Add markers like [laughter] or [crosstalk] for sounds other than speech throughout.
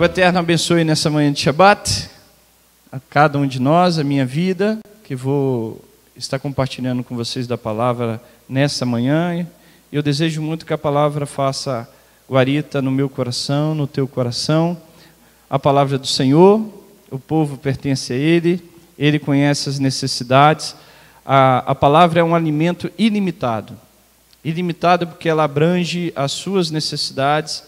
O Eterno abençoe nessa manhã de Shabat a cada um de nós, a minha vida, que vou estar compartilhando com vocês da palavra nessa manhã. e Eu desejo muito que a palavra faça guarita no meu coração, no teu coração. A palavra do Senhor, o povo pertence a Ele, Ele conhece as necessidades. A, a palavra é um alimento ilimitado ilimitado porque ela abrange as suas necessidades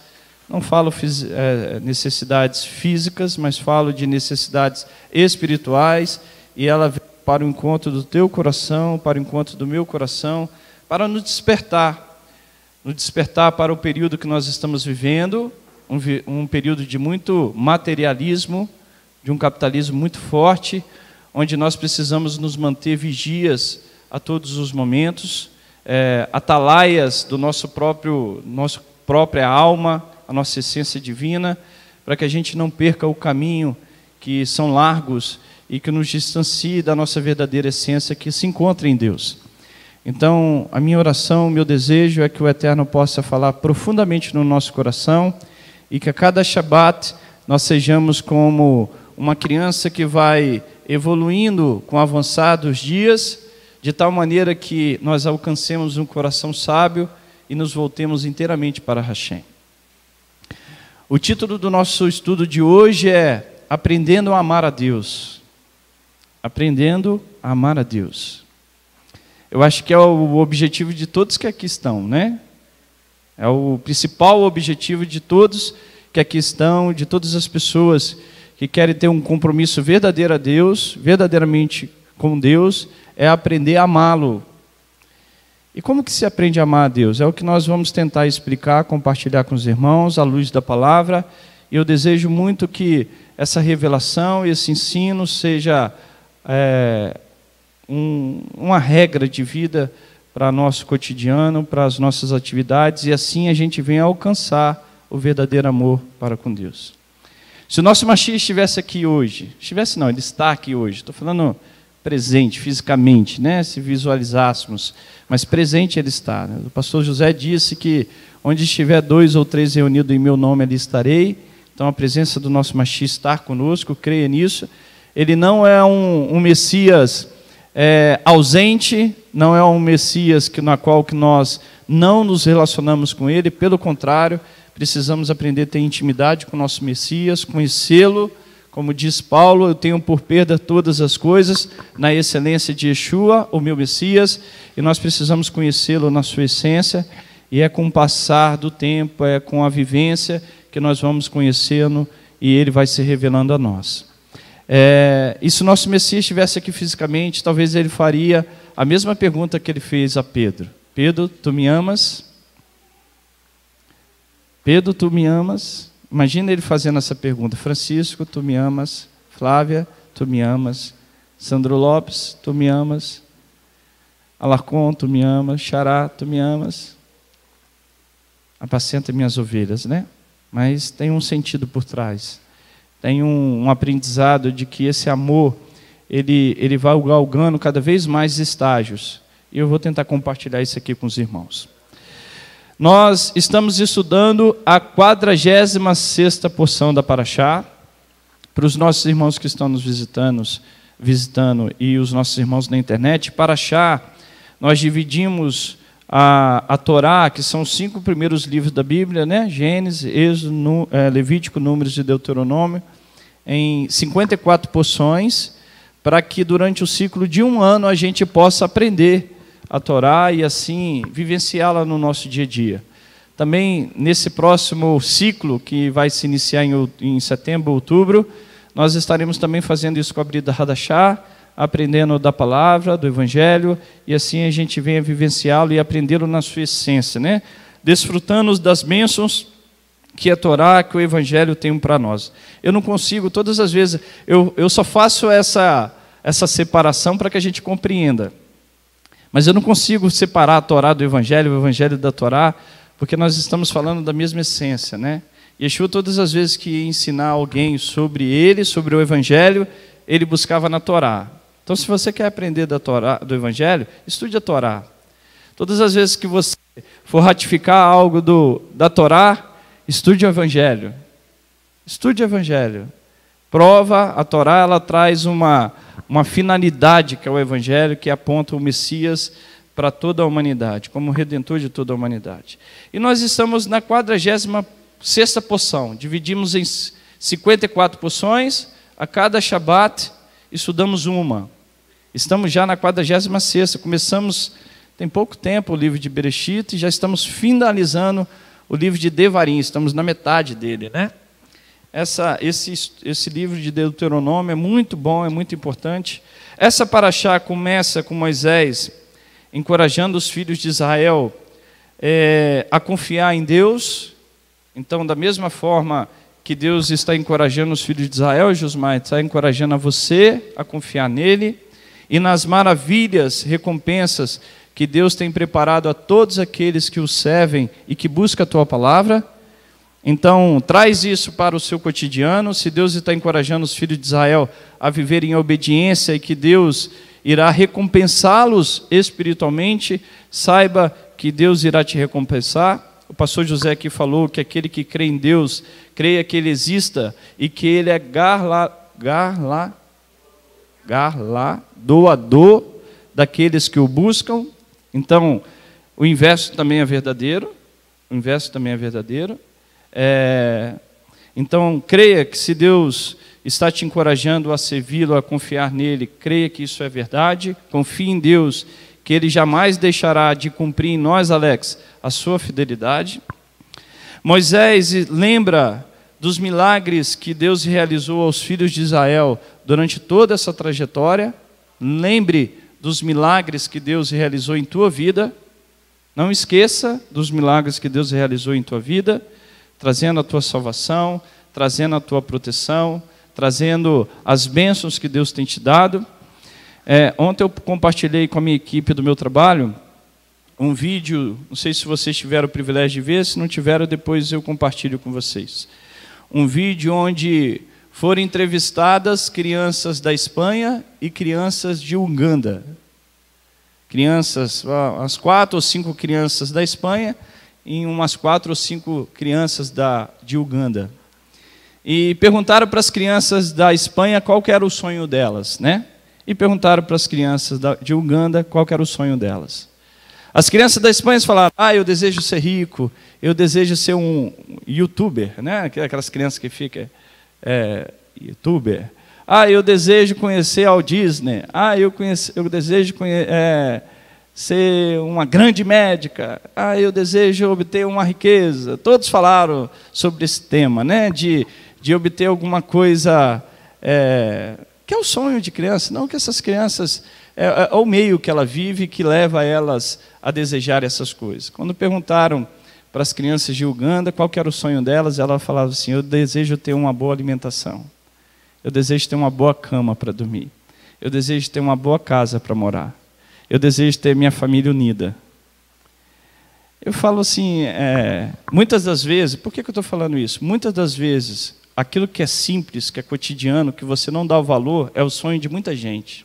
não falo é, necessidades físicas, mas falo de necessidades espirituais, e ela vem para o encontro do teu coração, para o encontro do meu coração, para nos despertar, nos despertar para o período que nós estamos vivendo, um, um período de muito materialismo, de um capitalismo muito forte, onde nós precisamos nos manter vigias a todos os momentos, é, atalaias do nosso próprio, nossa própria alma, a nossa essência divina, para que a gente não perca o caminho que são largos e que nos distancie da nossa verdadeira essência que se encontra em Deus. Então, a minha oração, o meu desejo é que o Eterno possa falar profundamente no nosso coração e que a cada Shabat nós sejamos como uma criança que vai evoluindo com avançados dias, de tal maneira que nós alcancemos um coração sábio e nos voltemos inteiramente para Hashem. O título do nosso estudo de hoje é Aprendendo a Amar a Deus. Aprendendo a Amar a Deus. Eu acho que é o objetivo de todos que aqui estão, né? É o principal objetivo de todos que aqui estão, de todas as pessoas que querem ter um compromisso verdadeiro a Deus, verdadeiramente com Deus, é aprender a amá-lo, e como que se aprende a amar a Deus? É o que nós vamos tentar explicar, compartilhar com os irmãos, à luz da palavra. E eu desejo muito que essa revelação e esse ensino seja é, um, uma regra de vida para nosso cotidiano, para as nossas atividades, e assim a gente venha alcançar o verdadeiro amor para com Deus. Se o nosso Machia estivesse aqui hoje, estivesse não, ele está aqui hoje, estou falando presente fisicamente, né? se visualizássemos. Mas presente ele está. Né? O pastor José disse que onde estiver dois ou três reunidos em meu nome, ali estarei. Então a presença do nosso Machis está conosco, creia nisso. Ele não é um, um Messias é, ausente, não é um Messias que, na qual que nós não nos relacionamos com ele, pelo contrário, precisamos aprender a ter intimidade com o nosso Messias, conhecê-lo como diz Paulo, eu tenho por perda todas as coisas na excelência de Yeshua, o meu Messias, e nós precisamos conhecê-lo na sua essência, e é com o passar do tempo, é com a vivência que nós vamos conhecendo e ele vai se revelando a nós. É, e se o nosso Messias estivesse aqui fisicamente, talvez ele faria a mesma pergunta que ele fez a Pedro: Pedro, tu me amas? Pedro, tu me amas? Imagina ele fazendo essa pergunta: Francisco, tu me amas? Flávia, tu me amas? Sandro Lopes, tu me amas? Alarcon, tu me amas? Xará, tu me amas? Apacenta minhas ovelhas, né? Mas tem um sentido por trás. Tem um, um aprendizado de que esse amor ele, ele vai galgando cada vez mais estágios. E eu vou tentar compartilhar isso aqui com os irmãos. Nós estamos estudando a 46ª porção da Paraxá, para os nossos irmãos que estão nos visitando, visitando e os nossos irmãos na internet, Paraxá, nós dividimos a, a Torá, que são os cinco primeiros livros da Bíblia, né? Gênesis, Êxodo, é, Levítico, Números e Deuteronômio, em 54 porções, para que durante o ciclo de um ano a gente possa aprender a Torá e assim vivenciá-la no nosso dia a dia. Também nesse próximo ciclo que vai se iniciar em, em setembro, outubro, nós estaremos também fazendo isso com a Brida Hadachá, aprendendo da palavra, do evangelho, e assim a gente venha vivenciá-lo e aprendê-lo na sua essência, né? Desfrutando das bênçãos que a Torá, que o evangelho tem para nós. Eu não consigo, todas as vezes, eu, eu só faço essa, essa separação para que a gente compreenda. Mas eu não consigo separar a Torá do Evangelho, o Evangelho da Torá, porque nós estamos falando da mesma essência, né? Yeshua, todas as vezes que ensinar alguém sobre ele, sobre o Evangelho, ele buscava na Torá. Então, se você quer aprender da Torá, do Evangelho, estude a Torá. Todas as vezes que você for ratificar algo do, da Torá, estude o Evangelho. Estude o Evangelho. Prova, a Torá, ela traz uma, uma finalidade, que é o Evangelho, que aponta o Messias para toda a humanidade, como redentor de toda a humanidade. E nós estamos na 46 poção dividimos em 54 poções a cada Shabat estudamos uma. Estamos já na 46, começamos tem pouco tempo o livro de Bereshit e já estamos finalizando o livro de Devarim, estamos na metade dele, né? Essa, esse, esse livro de Deuteronômio é muito bom, é muito importante. Essa paraxá começa com Moisés encorajando os filhos de Israel é, a confiar em Deus. Então, da mesma forma que Deus está encorajando os filhos de Israel, Josmar, está encorajando a você a confiar nele e nas maravilhas, recompensas que Deus tem preparado a todos aqueles que o servem e que buscam a tua palavra. Então, traz isso para o seu cotidiano. Se Deus está encorajando os filhos de Israel a viverem em obediência e que Deus irá recompensá-los espiritualmente, saiba que Deus irá te recompensar. O pastor José aqui falou que aquele que crê em Deus, creia que ele exista e que ele é garla, garla, garla, doador daqueles que o buscam. Então, o inverso também é verdadeiro. O inverso também é verdadeiro. É, então, creia que se Deus está te encorajando a servi-lo, a confiar nele, creia que isso é verdade, confie em Deus, que ele jamais deixará de cumprir em nós, Alex, a sua fidelidade. Moisés lembra dos milagres que Deus realizou aos filhos de Israel durante toda essa trajetória. Lembre dos milagres que Deus realizou em tua vida. Não esqueça dos milagres que Deus realizou em tua vida trazendo a tua salvação, trazendo a tua proteção, trazendo as bênçãos que Deus tem te dado. É, ontem eu compartilhei com a minha equipe do meu trabalho um vídeo, não sei se vocês tiveram o privilégio de ver, se não tiveram, depois eu compartilho com vocês. Um vídeo onde foram entrevistadas crianças da Espanha e crianças de Uganda. Crianças, as quatro ou cinco crianças da Espanha em umas quatro ou cinco crianças da, de Uganda. E perguntaram para as crianças da Espanha qual era o sonho delas, né? E perguntaram para as crianças da, de Uganda qual era o sonho delas. As crianças da Espanha falaram: Ah, eu desejo ser rico, eu desejo ser um youtuber, né? Aquelas crianças que ficam é, youtuber. Ah, eu desejo conhecer ao Disney. Ah, eu, eu desejo conhecer. É, ser uma grande médica, ah, eu desejo obter uma riqueza. Todos falaram sobre esse tema, né? De, de obter alguma coisa é, que é o sonho de criança, não que essas crianças é, é, é o meio que ela vive que leva elas a desejar essas coisas. Quando perguntaram para as crianças de Uganda qual era o sonho delas, ela falava assim: eu desejo ter uma boa alimentação, eu desejo ter uma boa cama para dormir, eu desejo ter uma boa casa para morar eu desejo ter minha família unida. Eu falo assim, é, muitas das vezes, por que, que eu estou falando isso? Muitas das vezes, aquilo que é simples, que é cotidiano, que você não dá o valor, é o sonho de muita gente.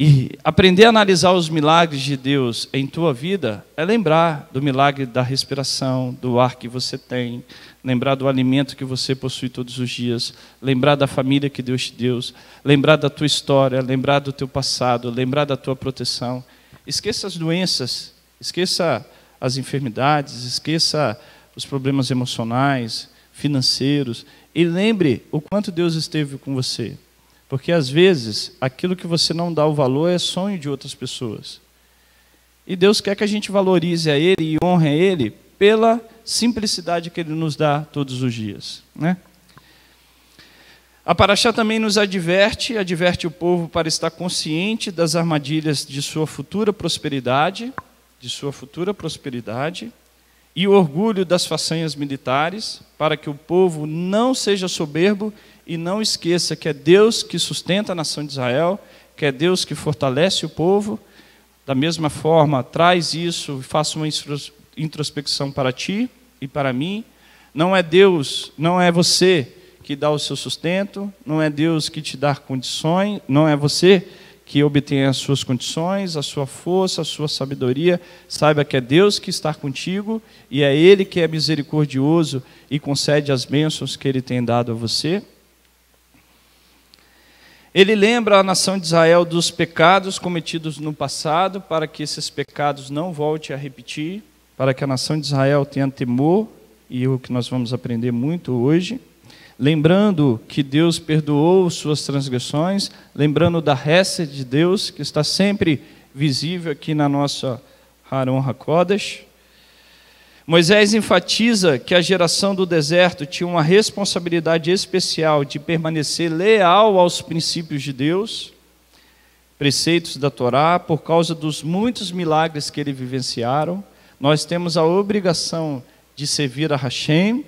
E aprender a analisar os milagres de Deus em tua vida é lembrar do milagre da respiração, do ar que você tem, lembrar do alimento que você possui todos os dias, lembrar da família que Deus te deu, lembrar da tua história, lembrar do teu passado, lembrar da tua proteção. Esqueça as doenças, esqueça as enfermidades, esqueça os problemas emocionais, financeiros e lembre o quanto Deus esteve com você. Porque às vezes aquilo que você não dá o valor é sonho de outras pessoas. E Deus quer que a gente valorize a Ele e honre a Ele pela simplicidade que Ele nos dá todos os dias. Né? A Paraxá também nos adverte, adverte o povo para estar consciente das armadilhas de sua futura prosperidade, de sua futura prosperidade, e o orgulho das façanhas militares, para que o povo não seja soberbo e não esqueça que é Deus que sustenta a nação de Israel, que é Deus que fortalece o povo. Da mesma forma, traz isso, faça uma introspecção para ti e para mim. Não é Deus, não é você que dá o seu sustento, não é Deus que te dá condições, não é você que obtém as suas condições, a sua força, a sua sabedoria. Saiba que é Deus que está contigo e é Ele que é misericordioso e concede as bênçãos que Ele tem dado a você ele lembra a nação de Israel dos pecados cometidos no passado, para que esses pecados não voltem a repetir, para que a nação de Israel tenha temor, e é o que nós vamos aprender muito hoje. Lembrando que Deus perdoou suas transgressões, lembrando da resta de Deus, que está sempre visível aqui na nossa Haron HaKodesh. Moisés enfatiza que a geração do deserto tinha uma responsabilidade especial de permanecer leal aos princípios de Deus, preceitos da Torá, por causa dos muitos milagres que ele vivenciaram. Nós temos a obrigação de servir a Hashem,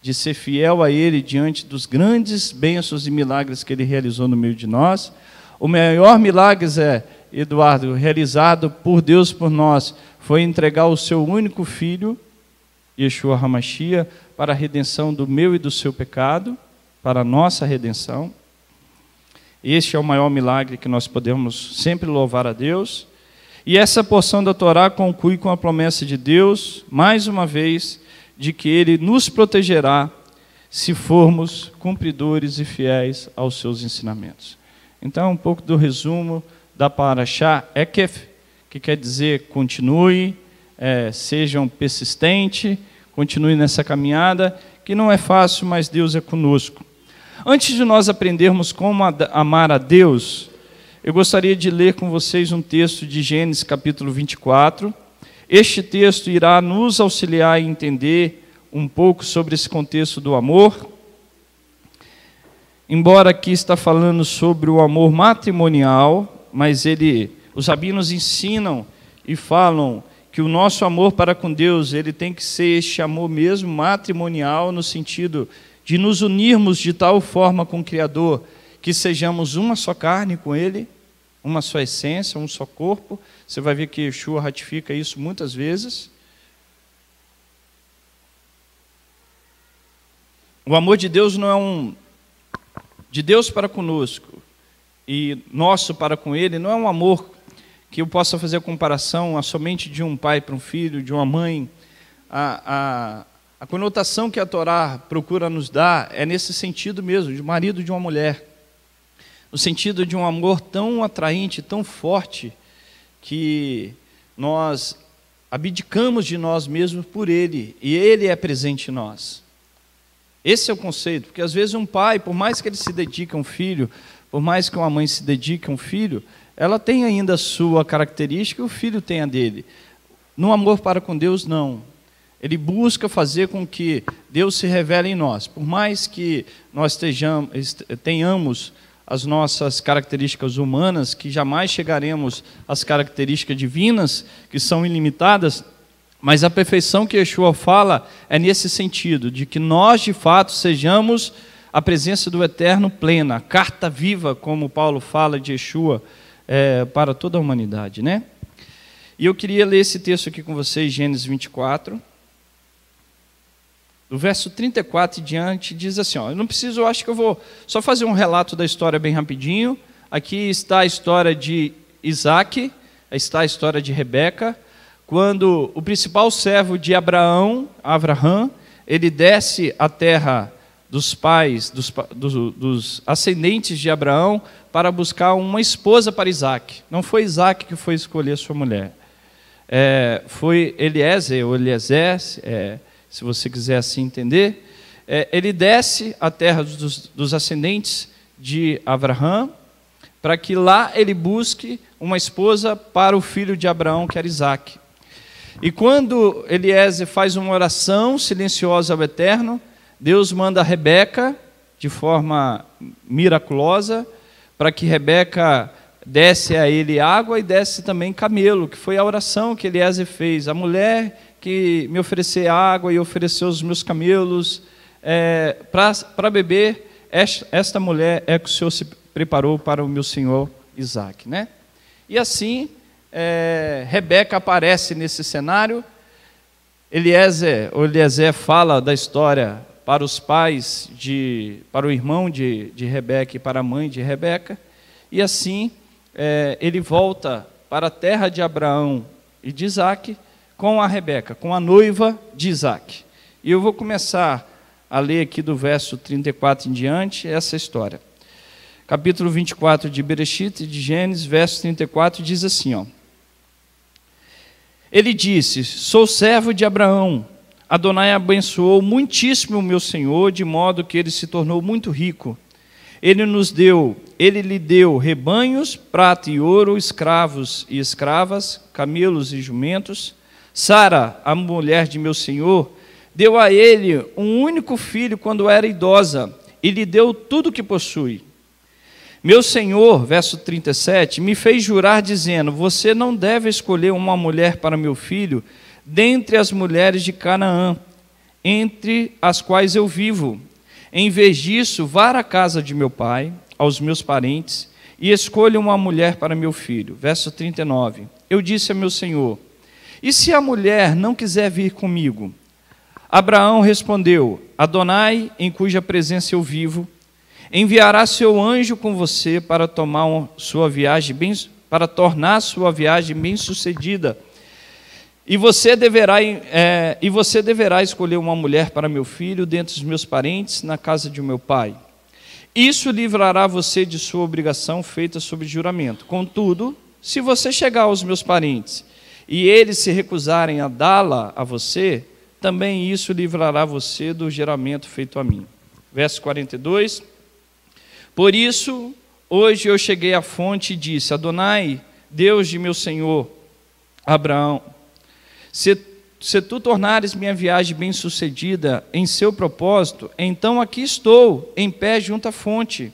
de ser fiel a Ele diante dos grandes bênçãos e milagres que Ele realizou no meio de nós. O maior milagre é, Eduardo, realizado por Deus por nós, foi entregar o seu único filho, Yeshua Hamashia, para a redenção do meu e do seu pecado, para a nossa redenção. Este é o maior milagre que nós podemos sempre louvar a Deus. E essa porção da Torá conclui com a promessa de Deus, mais uma vez, de que Ele nos protegerá se formos cumpridores e fiéis aos seus ensinamentos. Então, um pouco do resumo da Paraxá Ekef, que quer dizer continue, é, sejam persistentes, continue nessa caminhada, que não é fácil, mas Deus é conosco. Antes de nós aprendermos como amar a Deus, eu gostaria de ler com vocês um texto de Gênesis capítulo 24. Este texto irá nos auxiliar a entender um pouco sobre esse contexto do amor. Embora aqui está falando sobre o amor matrimonial, mas ele os rabinos ensinam e falam que o nosso amor para com Deus, ele tem que ser este amor mesmo matrimonial no sentido de nos unirmos de tal forma com o Criador que sejamos uma só carne com ele, uma só essência, um só corpo. Você vai ver que Yeshua ratifica isso muitas vezes. O amor de Deus não é um de Deus para conosco e nosso para com ele não é um amor que eu possa fazer a comparação a somente de um pai para um filho, de uma mãe. A, a, a conotação que a Torá procura nos dar é nesse sentido mesmo, de marido de uma mulher. No sentido de um amor tão atraente, tão forte, que nós abdicamos de nós mesmos por ele, e ele é presente em nós. Esse é o conceito, porque às vezes um pai, por mais que ele se dedique a um filho, por mais que uma mãe se dedique a um filho, ela tem ainda a sua característica, o filho tem a dele. No amor para com Deus, não. Ele busca fazer com que Deus se revele em nós. Por mais que nós estejamos, tenhamos as nossas características humanas, que jamais chegaremos às características divinas, que são ilimitadas, mas a perfeição que Yeshua fala é nesse sentido, de que nós de fato sejamos a presença do Eterno plena, carta viva, como Paulo fala de Yeshua é, para toda a humanidade, né? E eu queria ler esse texto aqui com vocês, Gênesis 24. Do verso 34 em diante, diz assim: ó, Eu não preciso, eu acho que eu vou só fazer um relato da história bem rapidinho. Aqui está a história de Isaac, está a história de Rebeca, quando o principal servo de Abraão, Avraham, ele desce à terra dos pais, dos, dos ascendentes de Abraão, para buscar uma esposa para Isaac. Não foi Isaac que foi escolher sua mulher. É, foi Eliezer, ou Eliezer, é, se você quiser assim entender. É, ele desce à terra dos, dos ascendentes de Abraão, para que lá ele busque uma esposa para o filho de Abraão, que era Isaac. E quando Eliezer faz uma oração silenciosa ao Eterno, Deus manda Rebeca, de forma miraculosa, para que Rebeca desse a ele água e desse também camelo, que foi a oração que Eliezer fez. A mulher que me ofereceu água e ofereceu os meus camelos é, para beber, esta, esta mulher é que o Senhor se preparou para o meu senhor Isaac. Né? E assim, é, Rebeca aparece nesse cenário. Eliezer, Eliezer fala da história para os pais de, para o irmão de, de Rebeca e para a mãe de Rebeca, e assim é, ele volta para a terra de Abraão e de Isaac com a Rebeca, com a noiva de Isaac. E eu vou começar a ler aqui do verso 34 em diante essa história. Capítulo 24 de Bereshit, de Gênesis, verso 34, diz assim, ó. Ele disse, sou servo de Abraão, Adonai abençoou muitíssimo o meu senhor, de modo que ele se tornou muito rico. Ele nos deu, ele lhe deu rebanhos, prata e ouro, escravos e escravas, camelos e jumentos. Sara, a mulher de meu senhor, deu a ele um único filho quando era idosa, e lhe deu tudo o que possui. Meu senhor, verso 37, me fez jurar dizendo: Você não deve escolher uma mulher para meu filho dentre as mulheres de Canaã, entre as quais eu vivo. Em vez disso, vá à casa de meu pai, aos meus parentes, e escolha uma mulher para meu filho. Verso 39. Eu disse a meu senhor: E se a mulher não quiser vir comigo? Abraão respondeu: Adonai, em cuja presença eu vivo, enviará seu anjo com você para tomar sua viagem bem, para tornar sua viagem bem-sucedida. E você deverá, é, e você deverá escolher uma mulher para meu filho dentre os meus parentes na casa de meu pai. Isso livrará você de sua obrigação feita sob juramento. Contudo, se você chegar aos meus parentes e eles se recusarem a dá-la a você, também isso livrará você do juramento feito a mim. Verso 42. Por isso, hoje eu cheguei à fonte e disse: Adonai, Deus de meu senhor Abraão, se, se tu tornares minha viagem bem-sucedida em seu propósito, então aqui estou, em pé junto à fonte.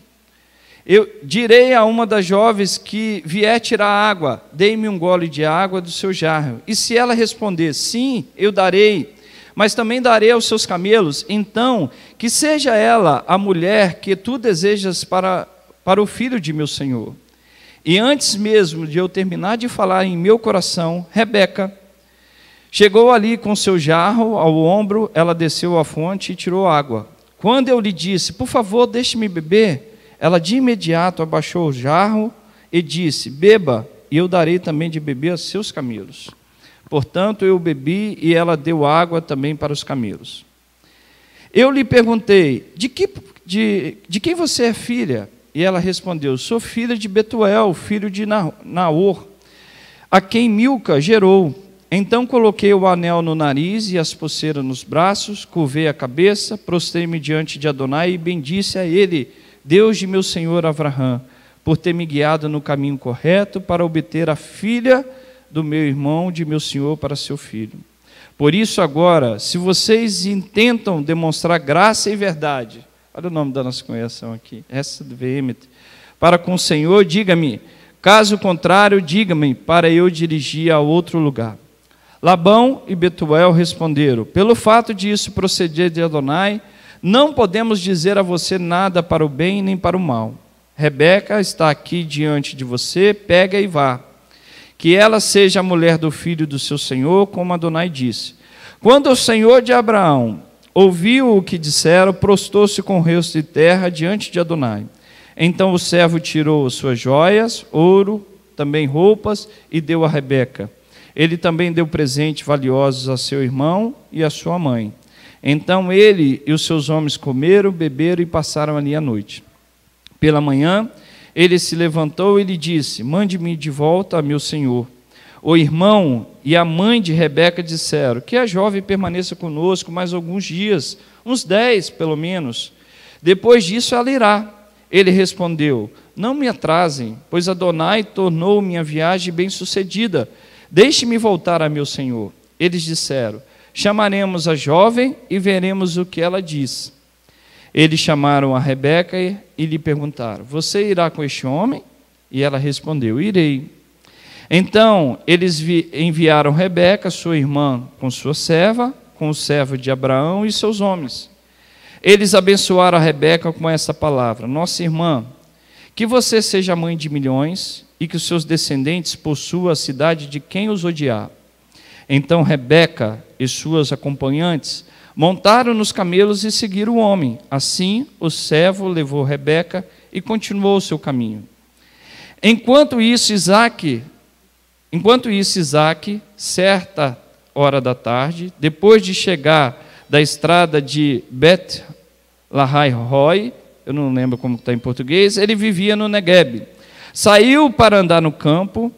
Eu direi a uma das jovens que vier tirar água, dei-me um gole de água do seu jarro. E se ela responder, sim, eu darei, mas também darei aos seus camelos, então que seja ela a mulher que tu desejas para, para o filho de meu senhor. E antes mesmo de eu terminar de falar em meu coração, Rebeca, Chegou ali com seu jarro ao ombro, ela desceu à fonte e tirou água. Quando eu lhe disse, por favor, deixe-me beber, ela de imediato abaixou o jarro e disse: Beba, e eu darei também de beber a seus camelos. Portanto, eu bebi e ela deu água também para os camelos. Eu lhe perguntei: de, que, de, de quem você é filha? E ela respondeu: Sou filha de Betuel, filho de Naor, a quem Milca gerou. Então coloquei o anel no nariz e as pulseiras nos braços, curvei a cabeça, prostrei-me diante de Adonai e bendice a ele, Deus de meu senhor Avraham, por ter me guiado no caminho correto para obter a filha do meu irmão, de meu senhor, para seu filho. Por isso, agora, se vocês intentam demonstrar graça e verdade, olha o nome da nossa congregação aqui, essa do para com o Senhor, diga-me, caso contrário, diga-me, para eu dirigir a outro lugar. Labão e Betuel responderam: Pelo fato de isso proceder de Adonai, não podemos dizer a você nada para o bem nem para o mal. Rebeca está aqui diante de você, pega e vá. Que ela seja a mulher do filho do seu senhor, como Adonai disse. Quando o senhor de Abraão ouviu o que disseram, prostou-se com o rosto de terra diante de Adonai. Então o servo tirou suas joias, ouro, também roupas, e deu a Rebeca. Ele também deu presentes valiosos a seu irmão e a sua mãe. Então ele e os seus homens comeram, beberam e passaram ali a noite. Pela manhã, ele se levantou e lhe disse: Mande-me de volta a meu senhor. O irmão e a mãe de Rebeca disseram: Que a jovem permaneça conosco mais alguns dias, uns dez pelo menos. Depois disso ela irá. Ele respondeu: Não me atrasem, pois Adonai tornou minha viagem bem-sucedida. Deixe-me voltar a meu senhor. Eles disseram: Chamaremos a jovem e veremos o que ela diz. Eles chamaram a Rebeca e, lhe perguntaram: Você irá com este homem? E ela respondeu: Irei. Então eles enviaram Rebeca, sua irmã, com sua serva, com o servo de Abraão e seus homens. Eles abençoaram a Rebeca com essa palavra: Nossa irmã, que você seja mãe de milhões e que os seus descendentes possuam a cidade de quem os odiar. Então Rebeca e suas acompanhantes montaram nos camelos e seguiram o homem. Assim, o servo levou Rebeca e continuou o seu caminho. Enquanto isso, Isaac, enquanto isso, Isaac, certa hora da tarde, depois de chegar da estrada de Bet Lahai Roy, eu não lembro como está em português, ele vivia no Negueb. Saiu para andar no campo,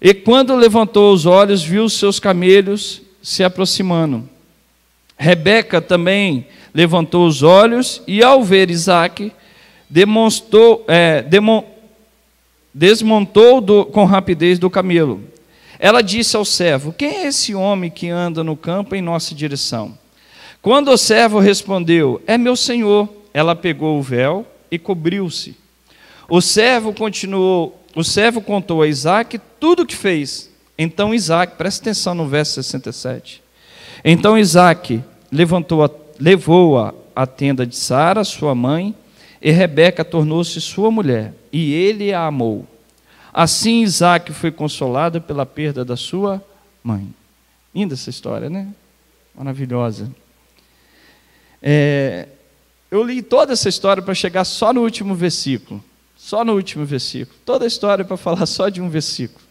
e quando levantou os olhos, viu seus camelos se aproximando. Rebeca também levantou os olhos, e ao ver Isaac, demonstrou, é, demo, desmontou do, com rapidez do camelo. Ela disse ao servo: Quem é esse homem que anda no campo em nossa direção? Quando o servo respondeu: É meu senhor ela pegou o véu e cobriu-se. O servo continuou, o servo contou a Isaac tudo o que fez. Então Isaac, presta atenção no verso 67. Então Isaac levantou a, levou-a à tenda de Sara, sua mãe, e Rebeca tornou-se sua mulher, e ele a amou. Assim Isaac foi consolado pela perda da sua mãe. Linda essa história, né? Maravilhosa. É, eu li toda essa história para chegar só no último versículo. Só no último versículo. Toda a história para falar só de um versículo.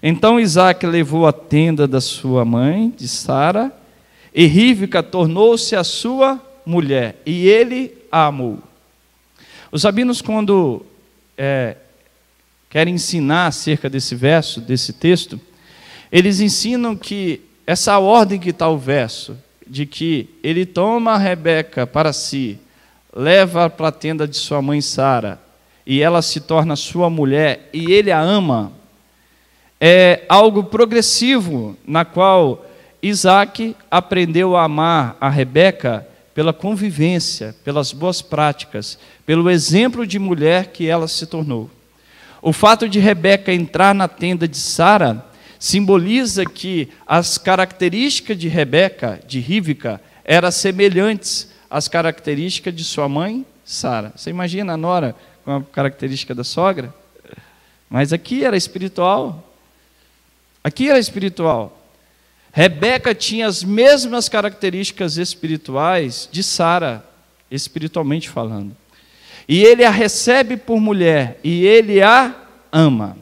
Então Isaac levou a tenda da sua mãe, de Sara, e Rívica tornou-se a sua mulher, e ele a amou. Os abinos, quando é, querem ensinar acerca desse verso, desse texto, eles ensinam que essa ordem que está o verso, de que ele toma a Rebeca para si leva para a tenda de sua mãe Sara, e ela se torna sua mulher, e ele a ama, é algo progressivo na qual Isaac aprendeu a amar a Rebeca pela convivência, pelas boas práticas, pelo exemplo de mulher que ela se tornou. O fato de Rebeca entrar na tenda de Sara simboliza que as características de Rebeca, de Rívica, eram semelhantes as características de sua mãe, Sara. Você imagina a nora com a característica da sogra? Mas aqui era espiritual. Aqui era espiritual. Rebeca tinha as mesmas características espirituais de Sara, espiritualmente falando. E ele a recebe por mulher e ele a ama.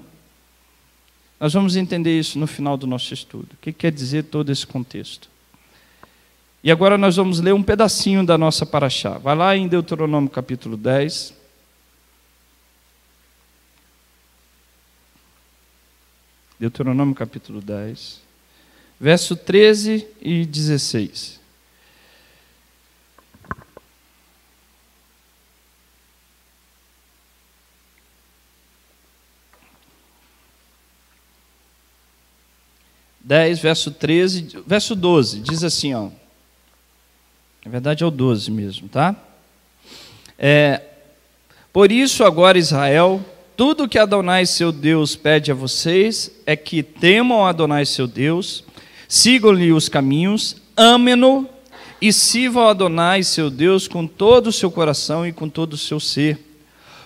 Nós vamos entender isso no final do nosso estudo. O que quer dizer todo esse contexto? E agora nós vamos ler um pedacinho da nossa paraxá. Vai lá em Deuteronômio capítulo 10. Deuteronômio capítulo 10, verso 13 e 16. Dez, verso 13, verso 12, diz assim, ó. Na verdade é o 12 mesmo, tá? É, Por isso agora Israel, tudo que Adonai seu Deus pede a vocês é que temam Adonai seu Deus, sigam-lhe os caminhos, amem-no e sirvam Adonai seu Deus com todo o seu coração e com todo o seu ser.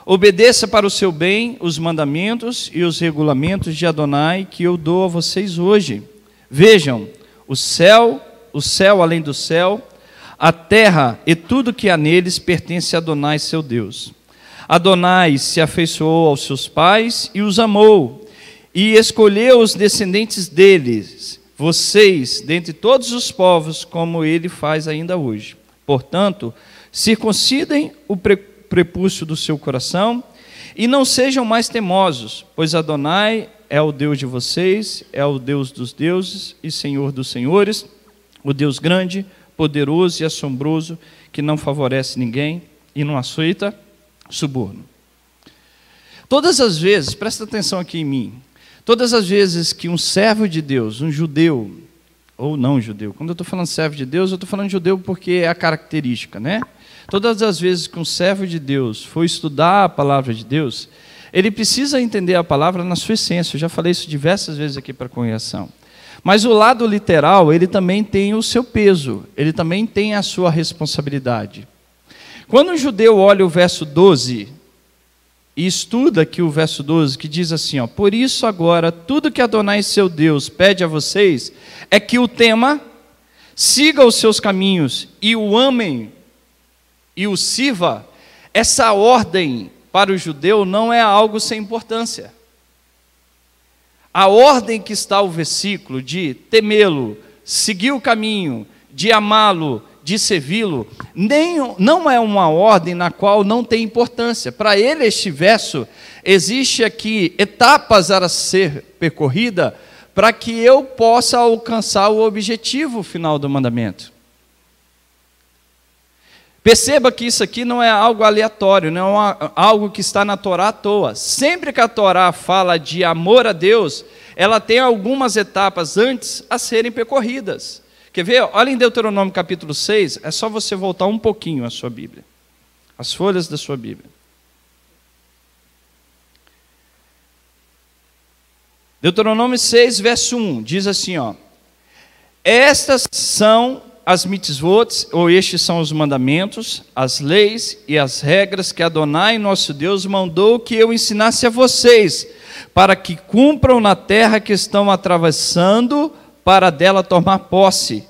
Obedeça para o seu bem os mandamentos e os regulamentos de Adonai que eu dou a vocês hoje. Vejam, o céu, o céu além do céu, a terra e tudo que há neles pertence a Adonai, seu Deus. Adonai se afeiçoou aos seus pais e os amou, e escolheu os descendentes deles, vocês, dentre todos os povos, como ele faz ainda hoje. Portanto, circuncidem o prepúcio do seu coração e não sejam mais temosos, pois Adonai é o Deus de vocês, é o Deus dos deuses e Senhor dos senhores, o Deus grande, poderoso e assombroso que não favorece ninguém e não aceita suborno. Todas as vezes, presta atenção aqui em mim, todas as vezes que um servo de Deus, um judeu, ou não judeu, quando eu estou falando servo de Deus, eu estou falando judeu porque é a característica, né? Todas as vezes que um servo de Deus for estudar a palavra de Deus, ele precisa entender a palavra na sua essência. Eu já falei isso diversas vezes aqui para a congregação. Mas o lado literal, ele também tem o seu peso, ele também tem a sua responsabilidade. Quando o judeu olha o verso 12 e estuda aqui o verso 12, que diz assim: ó, Por isso agora, tudo que Adonai seu Deus pede a vocês é que o tema siga os seus caminhos e o amem e o sirva. Essa ordem para o judeu não é algo sem importância. A ordem que está o versículo de temê-lo, seguir o caminho, de amá-lo, de servi-lo, nem, não é uma ordem na qual não tem importância. Para ele, este verso, existe aqui etapas a ser percorrida para que eu possa alcançar o objetivo final do mandamento. Perceba que isso aqui não é algo aleatório, não é algo que está na Torá à toa. Sempre que a Torá fala de amor a Deus, ela tem algumas etapas antes a serem percorridas. Quer ver? Olha em Deuteronômio capítulo 6, é só você voltar um pouquinho a sua Bíblia, as folhas da sua Bíblia. Deuteronômio 6, verso 1, diz assim, ó: Estas são as mitzvot, ou estes são os mandamentos, as leis e as regras que Adonai, nosso Deus, mandou que eu ensinasse a vocês, para que cumpram na terra que estão atravessando, para dela tomar posse,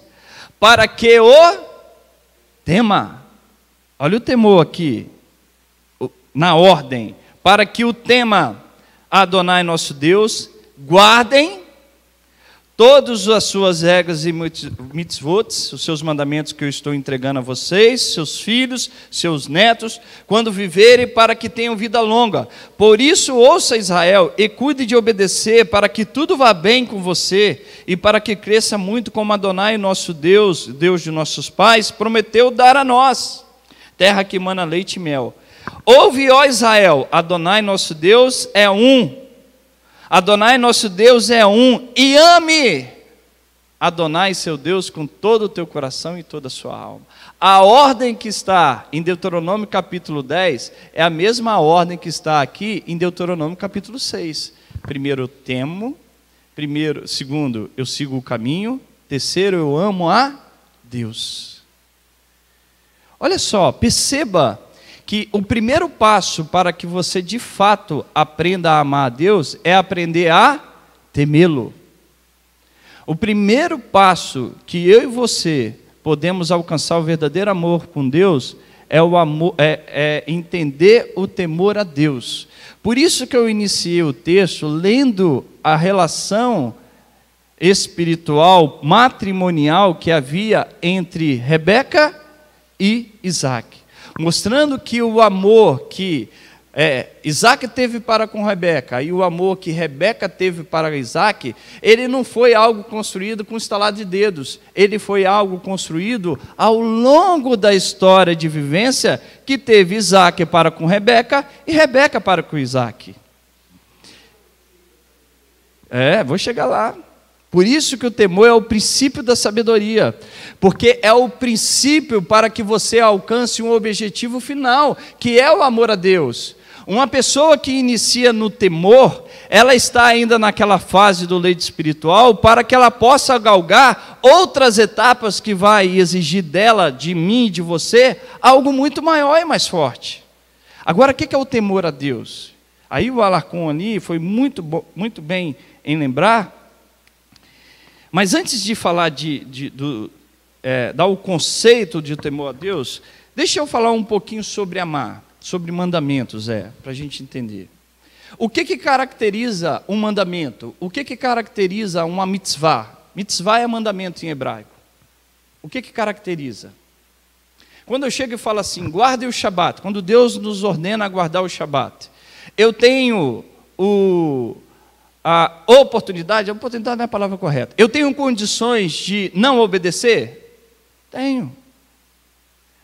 para que o tema, olha o temor aqui, na ordem, para que o tema Adonai, nosso Deus, guardem todas as suas regras e mitzvot, os seus mandamentos que eu estou entregando a vocês, seus filhos, seus netos, quando viverem, para que tenham vida longa. Por isso, ouça Israel e cuide de obedecer, para que tudo vá bem com você e para que cresça muito como Adonai, nosso Deus, Deus de nossos pais, prometeu dar a nós, terra que mana leite e mel. Ouve, ó Israel, Adonai, nosso Deus, é um Adonai, nosso Deus, é um, e ame Adonai, seu Deus, com todo o teu coração e toda a sua alma. A ordem que está em Deuteronômio capítulo 10 é a mesma ordem que está aqui em Deuteronômio capítulo 6. Primeiro eu temo, primeiro, segundo, eu sigo o caminho, terceiro, eu amo a Deus. Olha só, perceba que o primeiro passo para que você de fato aprenda a amar a Deus é aprender a temê-lo. O primeiro passo que eu e você podemos alcançar o verdadeiro amor com Deus é o amor é, é entender o temor a Deus. Por isso que eu iniciei o texto lendo a relação espiritual matrimonial que havia entre Rebeca e Isaac mostrando que o amor que é, Isaac teve para com Rebeca e o amor que Rebeca teve para Isaac, ele não foi algo construído com estalar de dedos, ele foi algo construído ao longo da história de vivência que teve Isaac para com Rebeca e Rebeca para com Isaac. É, vou chegar lá. Por isso que o temor é o princípio da sabedoria, porque é o princípio para que você alcance um objetivo final, que é o amor a Deus. Uma pessoa que inicia no temor, ela está ainda naquela fase do leito espiritual para que ela possa galgar outras etapas que vai exigir dela, de mim, de você, algo muito maior e mais forte. Agora, o que é o temor a Deus? Aí o Alarcon ali foi muito, muito bem em lembrar mas antes de falar de, de do, é, dar o conceito de temor a Deus, deixa eu falar um pouquinho sobre amar, sobre mandamentos, é, para a gente entender. O que, que caracteriza um mandamento? O que, que caracteriza uma mitzvah? Mitzvah é mandamento em hebraico. O que, que caracteriza? Quando eu chego e falo assim, guardem o Shabat, quando Deus nos ordena a guardar o Shabat, eu tenho o, a oportunidade, a oportunidade não é a palavra correta. Eu tenho condições de não obedecer? Tenho.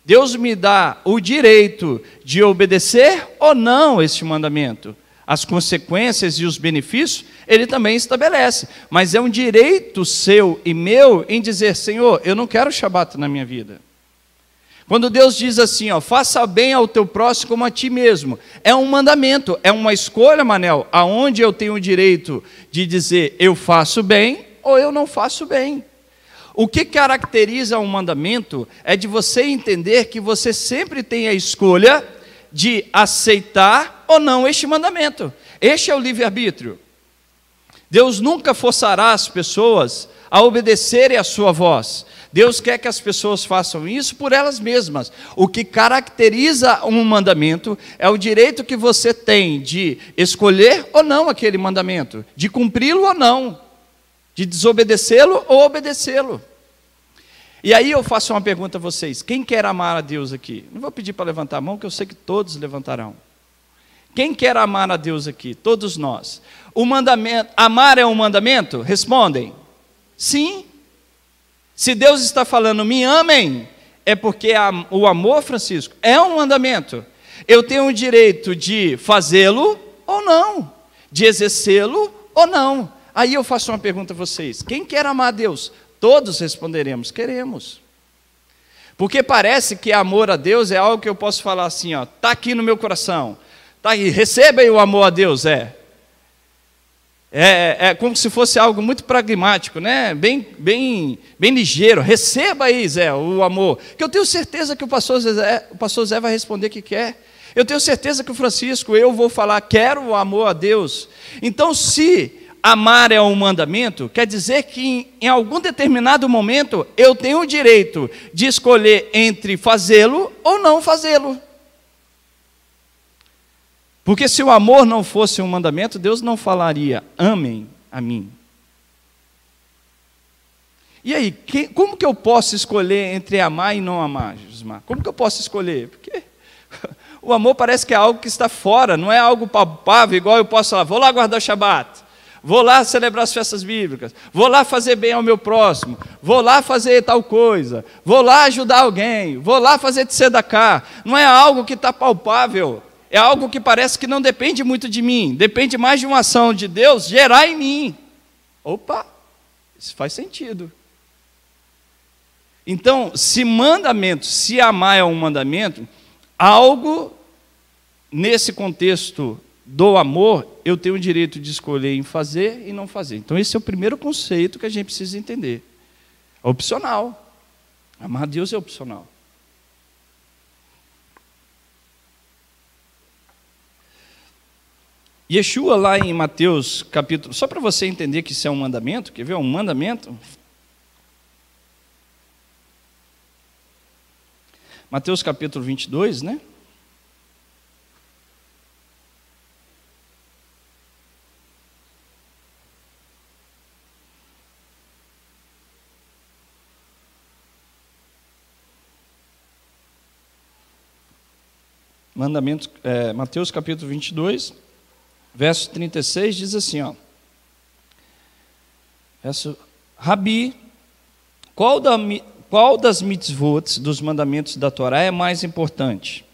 Deus me dá o direito de obedecer ou não este mandamento. As consequências e os benefícios, ele também estabelece. Mas é um direito seu e meu em dizer: Senhor, eu não quero Shabat na minha vida. Quando Deus diz assim, ó, faça bem ao teu próximo como a ti mesmo, é um mandamento, é uma escolha, Manel, aonde eu tenho o direito de dizer eu faço bem ou eu não faço bem. O que caracteriza um mandamento é de você entender que você sempre tem a escolha de aceitar ou não este mandamento. Este é o livre-arbítrio. Deus nunca forçará as pessoas a obedecerem à sua voz. Deus quer que as pessoas façam isso por elas mesmas. O que caracteriza um mandamento é o direito que você tem de escolher ou não aquele mandamento, de cumpri-lo ou não, de desobedecê-lo ou obedecê-lo. E aí eu faço uma pergunta a vocês: quem quer amar a Deus aqui? Não vou pedir para levantar a mão, que eu sei que todos levantarão. Quem quer amar a Deus aqui? Todos nós. O mandamento, amar é um mandamento? Respondem. Sim. Se Deus está falando, me amem, é porque a, o amor, Francisco, é um mandamento. Eu tenho o direito de fazê-lo ou não, de exercê-lo ou não. Aí eu faço uma pergunta a vocês: quem quer amar a Deus? Todos responderemos: queremos. Porque parece que amor a Deus é algo que eu posso falar assim, ó, tá aqui no meu coração. Tá aí, recebem o amor a Deus, é. É, é, é, como se fosse algo muito pragmático, né? bem, bem, bem ligeiro. Receba aí, Zé, o amor. Que eu tenho certeza que o pastor, Zé, o pastor Zé vai responder que quer. Eu tenho certeza que o Francisco, eu vou falar, quero o amor a Deus. Então, se amar é um mandamento, quer dizer que em, em algum determinado momento eu tenho o direito de escolher entre fazê-lo ou não fazê-lo. Porque se o amor não fosse um mandamento, Deus não falaria: amem a mim. E aí, que, como que eu posso escolher entre amar e não amar, Josmar? Como que eu posso escolher? Porque [laughs] o amor parece que é algo que está fora, não é algo palpável, igual eu posso falar, vou lá guardar o Shabat, vou lá celebrar as festas bíblicas, vou lá fazer bem ao meu próximo, vou lá fazer tal coisa, vou lá ajudar alguém, vou lá fazer tzedaká. Não é algo que está palpável, é algo que parece que não depende muito de mim, depende mais de uma ação de Deus gerar em mim. Opa, isso faz sentido. Então, se mandamento, se amar é um mandamento, algo nesse contexto do amor, eu tenho o direito de escolher em fazer e não fazer. Então, esse é o primeiro conceito que a gente precisa entender. É opcional. Amar a Deus é opcional. Yeshua, lá em Mateus capítulo, só para você entender que isso é um mandamento, quer ver? um mandamento. Mateus capítulo 22, né? Mandamento, é, Mateus capítulo 22 verso 36 diz assim, ó. Verso, Rabi, qual, da, qual das mitzvot, dos mandamentos da Torá, é mais importante?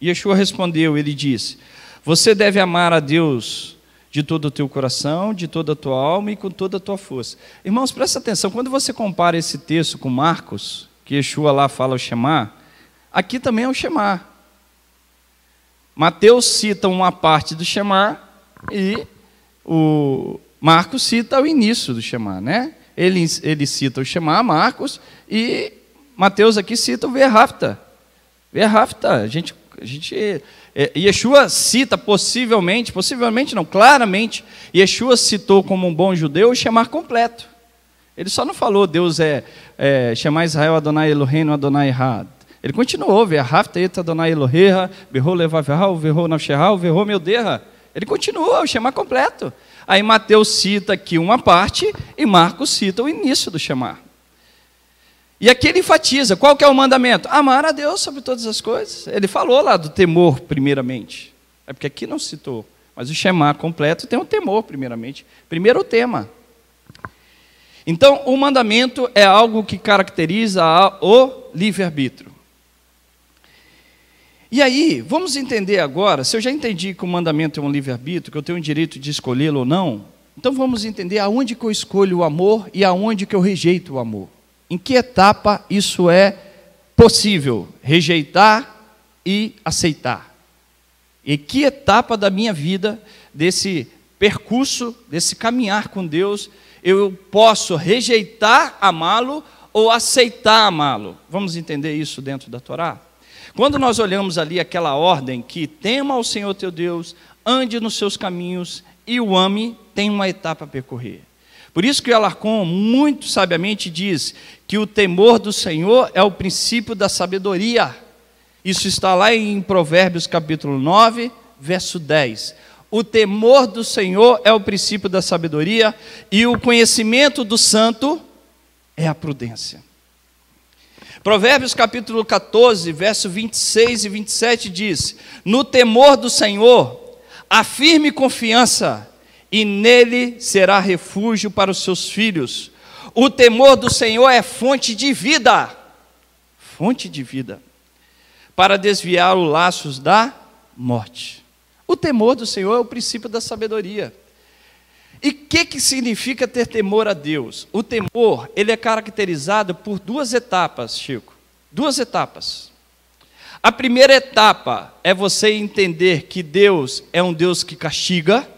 Yeshua respondeu, ele disse, você deve amar a Deus de todo o teu coração, de toda a tua alma e com toda a tua força. Irmãos, presta atenção, quando você compara esse texto com Marcos, que Yeshua lá fala o Shemá, aqui também é o Shemá, Mateus cita uma parte do chamar e o Marcos cita o início do chamar, né? Ele, ele cita o chamar, Marcos, e Mateus aqui cita o verrafta. Verrafta, a gente, a gente é, Yeshua cita possivelmente, possivelmente não, claramente, Yeshua citou como um bom judeu o chamar completo. Ele só não falou Deus é, é chamar Israel Adonai Eloheinu Adonai Had. Ele continuou, Verhafteita Donai Eloheha, Verrou Levavahal, Verrou Navshehal, Verrou Melderra. Ele continua, o chamar completo. Aí Mateus cita aqui uma parte e Marcos cita o início do chamar. E aqui ele enfatiza, qual que é o mandamento? Amar a Deus sobre todas as coisas. Ele falou lá do temor, primeiramente. É porque aqui não citou, mas o chamar completo tem o um temor, primeiramente. Primeiro o tema. Então, o mandamento é algo que caracteriza o livre-arbítrio. E aí, vamos entender agora, se eu já entendi que o mandamento é um livre-arbítrio, que eu tenho o direito de escolhê-lo ou não, então vamos entender aonde que eu escolho o amor e aonde que eu rejeito o amor. Em que etapa isso é possível rejeitar e aceitar? Em que etapa da minha vida, desse percurso, desse caminhar com Deus, eu posso rejeitar amá-lo ou aceitar amá-lo? Vamos entender isso dentro da Torá? Quando nós olhamos ali aquela ordem que tema ao Senhor teu Deus, ande nos seus caminhos e o ame, tem uma etapa a percorrer. Por isso que o Alarcon muito sabiamente diz que o temor do Senhor é o princípio da sabedoria. Isso está lá em Provérbios capítulo 9, verso 10. O temor do Senhor é o princípio da sabedoria e o conhecimento do santo é a prudência. Provérbios capítulo 14, verso 26 e 27 diz: No temor do Senhor, afirme confiança, e nele será refúgio para os seus filhos. O temor do Senhor é fonte de vida, fonte de vida, para desviar os laços da morte. O temor do Senhor é o princípio da sabedoria. E o que, que significa ter temor a Deus? O temor, ele é caracterizado por duas etapas, Chico. Duas etapas. A primeira etapa é você entender que Deus é um Deus que castiga.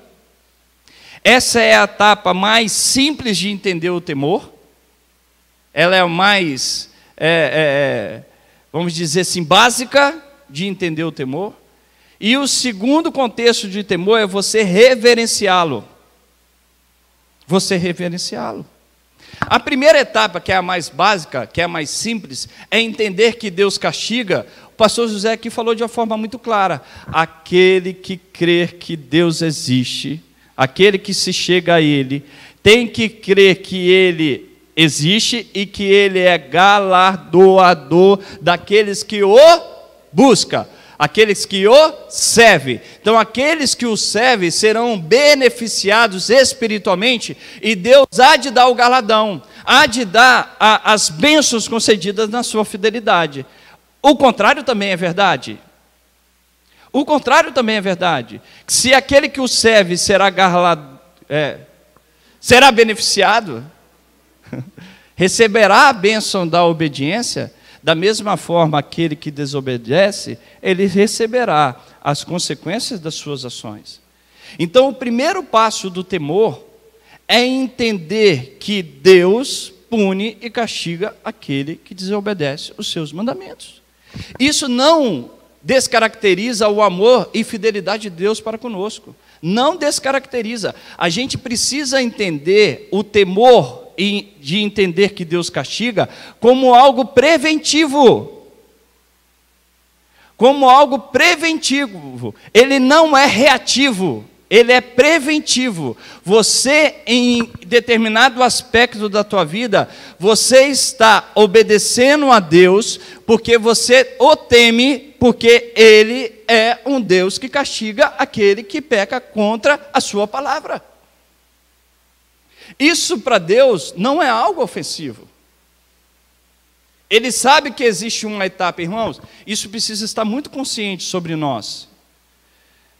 Essa é a etapa mais simples de entender o temor. Ela é a mais, é, é, é vamos dizer assim, básica de entender o temor. E o segundo contexto de temor é você reverenciá-lo você reverenciá-lo. A primeira etapa, que é a mais básica, que é a mais simples, é entender que Deus castiga. O pastor José aqui falou de uma forma muito clara: aquele que crer que Deus existe, aquele que se chega a Ele, tem que crer que Ele existe e que Ele é galardoador daqueles que o busca aqueles que o servem. Então, aqueles que o servem serão beneficiados espiritualmente e Deus há de dar o galadão, há de dar a, as bênçãos concedidas na sua fidelidade. O contrário também é verdade. O contrário também é verdade. Se aquele que o serve será garlado, é, será beneficiado, [laughs] receberá a bênção da obediência, da mesma forma, aquele que desobedece, ele receberá as consequências das suas ações. Então, o primeiro passo do temor é entender que Deus pune e castiga aquele que desobedece os seus mandamentos. Isso não descaracteriza o amor e fidelidade de Deus para conosco. Não descaracteriza. A gente precisa entender o temor de entender que Deus castiga como algo preventivo. Como algo preventivo. Ele não é reativo, ele é preventivo. Você, em determinado aspecto da tua vida, você está obedecendo a Deus porque você o teme, porque Ele é um Deus que castiga aquele que peca contra a sua palavra. Isso para Deus não é algo ofensivo. Ele sabe que existe uma etapa, irmãos, isso precisa estar muito consciente sobre nós.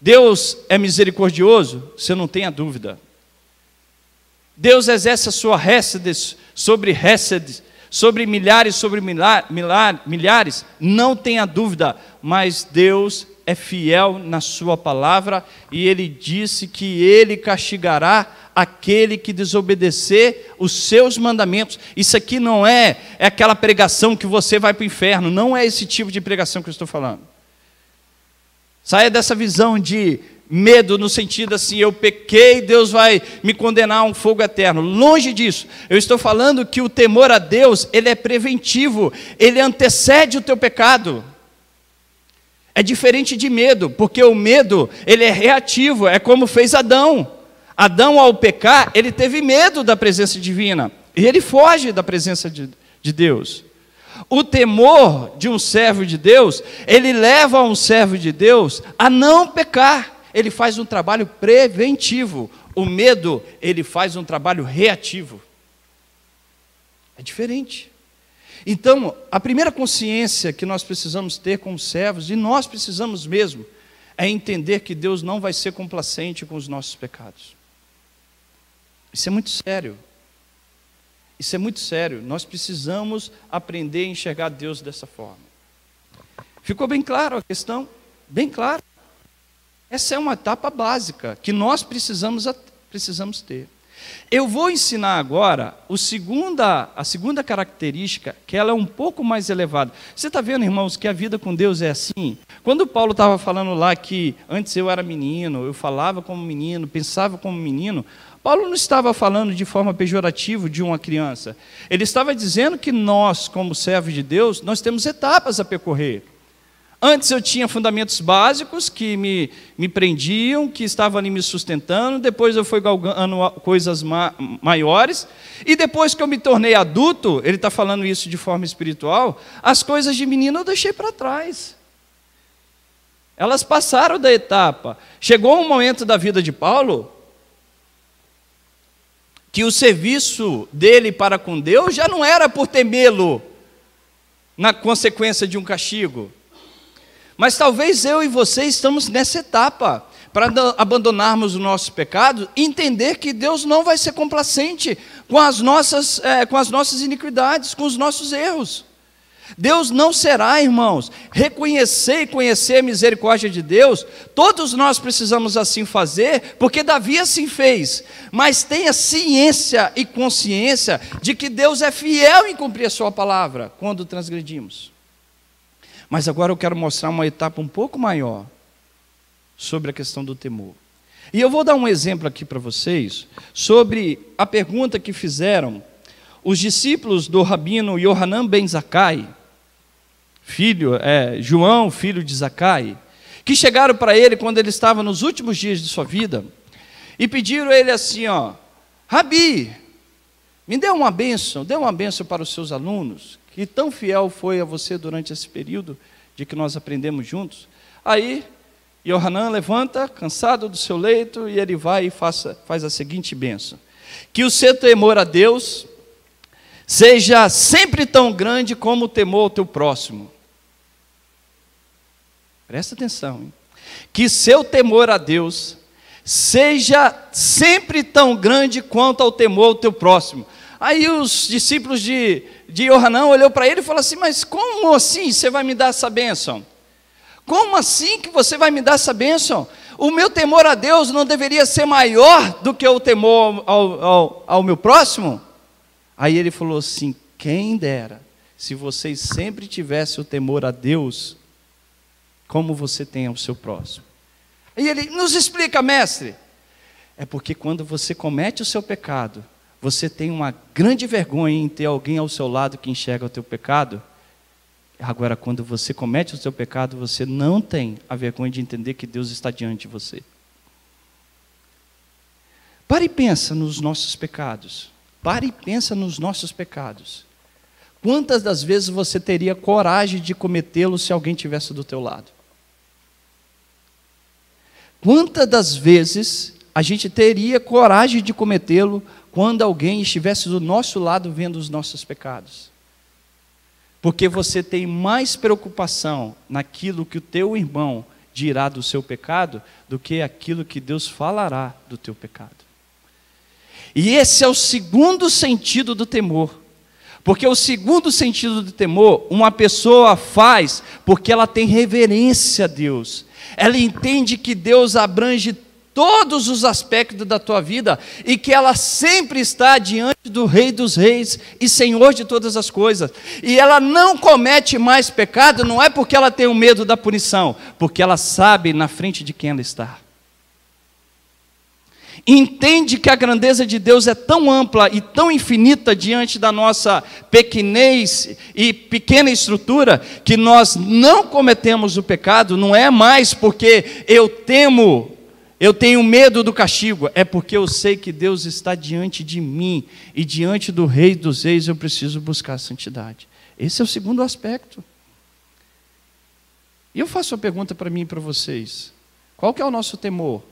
Deus é misericordioso, você não tenha dúvida. Deus exerce a sua récede sobre récede, sobre milhares, sobre milar, milhares, não tenha dúvida, mas Deus é fiel na sua palavra e ele disse que ele castigará aquele que desobedecer os seus mandamentos. Isso aqui não é, é aquela pregação que você vai para o inferno, não é esse tipo de pregação que eu estou falando. Saia dessa visão de medo no sentido assim, eu pequei, Deus vai me condenar a um fogo eterno. Longe disso. Eu estou falando que o temor a Deus, ele é preventivo, ele antecede o teu pecado. É diferente de medo, porque o medo, ele é reativo, é como fez Adão. Adão ao pecar, ele teve medo da presença divina, e ele foge da presença de, de Deus. O temor de um servo de Deus, ele leva um servo de Deus a não pecar ele faz um trabalho preventivo. O medo, ele faz um trabalho reativo. É diferente. Então, a primeira consciência que nós precisamos ter como servos, e nós precisamos mesmo, é entender que Deus não vai ser complacente com os nossos pecados. Isso é muito sério. Isso é muito sério. Nós precisamos aprender a enxergar Deus dessa forma. Ficou bem claro a questão? Bem claro. Essa é uma etapa básica que nós precisamos, precisamos ter. Eu vou ensinar agora o segunda, a segunda característica, que ela é um pouco mais elevada. Você está vendo, irmãos, que a vida com Deus é assim? Quando Paulo estava falando lá que antes eu era menino, eu falava como menino, pensava como menino, Paulo não estava falando de forma pejorativa de uma criança. Ele estava dizendo que nós, como servos de Deus, nós temos etapas a percorrer. Antes eu tinha fundamentos básicos que me, me prendiam, que estavam ali me sustentando. Depois eu fui galgando coisas ma maiores. E depois que eu me tornei adulto, ele está falando isso de forma espiritual, as coisas de menino eu deixei para trás. Elas passaram da etapa. Chegou um momento da vida de Paulo que o serviço dele para com Deus já não era por temê-lo na consequência de um castigo, mas talvez eu e você estamos nessa etapa para abandonarmos o nosso pecado e entender que Deus não vai ser complacente com as nossas, é, com as nossas iniquidades, com os nossos erros. Deus não será, irmãos. Reconhecer e conhecer a misericórdia de Deus, todos nós precisamos assim fazer, porque Davi assim fez. Mas tenha ciência e consciência de que Deus é fiel em cumprir a sua palavra quando transgredimos. Mas agora eu quero mostrar uma etapa um pouco maior sobre a questão do temor. E eu vou dar um exemplo aqui para vocês sobre a pergunta que fizeram os discípulos do rabino Yohanan ben Zakai, filho, é, João, filho de Zakai, que chegaram para ele quando ele estava nos últimos dias de sua vida e pediram a ele assim, ó, Rabi, me dê uma bênção, dê uma bênção para os seus alunos, que tão fiel foi a você durante esse período de que nós aprendemos juntos. Aí, Yohanan levanta, cansado do seu leito, e ele vai e faça, faz a seguinte benção: Que o seu temor a Deus seja sempre tão grande como o temor ao teu próximo. Presta atenção. Hein? Que seu temor a Deus seja sempre tão grande quanto ao temor ao teu próximo. Aí os discípulos de, de Yohanan olhou para ele e falou assim: Mas como assim você vai me dar essa bênção? Como assim que você vai me dar essa bênção? O meu temor a Deus não deveria ser maior do que o temor ao, ao, ao meu próximo? Aí ele falou assim: Quem dera, se vocês sempre tivessem o temor a Deus, como você tem ao seu próximo. E ele nos explica, mestre. É porque quando você comete o seu pecado, você tem uma grande vergonha em ter alguém ao seu lado que enxerga o teu pecado. Agora, quando você comete o seu pecado, você não tem a vergonha de entender que Deus está diante de você. Pare e pensa nos nossos pecados. Pare e pensa nos nossos pecados. Quantas das vezes você teria coragem de cometê-lo se alguém tivesse do teu lado? Quantas das vezes a gente teria coragem de cometê-lo quando alguém estivesse do nosso lado vendo os nossos pecados. Porque você tem mais preocupação naquilo que o teu irmão dirá do seu pecado do que aquilo que Deus falará do teu pecado. E esse é o segundo sentido do temor. Porque o segundo sentido do temor, uma pessoa faz porque ela tem reverência a Deus. Ela entende que Deus abrange todos os aspectos da tua vida e que ela sempre está diante do Rei dos Reis e Senhor de todas as coisas. E ela não comete mais pecado, não é porque ela tem o medo da punição, porque ela sabe na frente de quem ela está. Entende que a grandeza de Deus é tão ampla e tão infinita diante da nossa pequenez e pequena estrutura que nós não cometemos o pecado, não é mais porque eu temo eu tenho medo do castigo, é porque eu sei que Deus está diante de mim e diante do Rei dos Reis eu preciso buscar a santidade. Esse é o segundo aspecto. E eu faço a pergunta para mim e para vocês: qual que é o nosso temor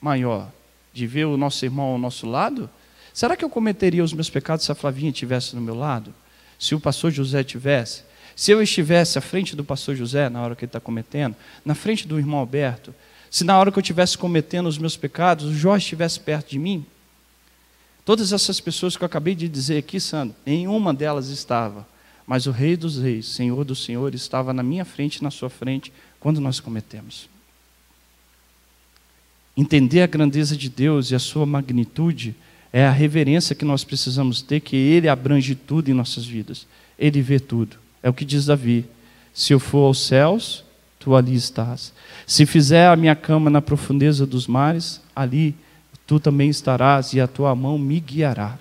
maior? De ver o nosso irmão ao nosso lado? Será que eu cometeria os meus pecados se a Flavinha estivesse no meu lado? Se o pastor José tivesse? Se eu estivesse à frente do pastor José na hora que ele está cometendo, na frente do irmão Alberto, se na hora que eu estivesse cometendo os meus pecados, o Jó estivesse perto de mim, todas essas pessoas que eu acabei de dizer aqui, Sandro, nenhuma delas estava, mas o Rei dos Reis, Senhor dos Senhores, estava na minha frente e na sua frente quando nós cometemos. Entender a grandeza de Deus e a sua magnitude é a reverência que nós precisamos ter, que Ele abrange tudo em nossas vidas. Ele vê tudo. É o que diz Davi: se eu for aos céus, tu ali estás. Se fizer a minha cama na profundeza dos mares, ali tu também estarás e a tua mão me guiará.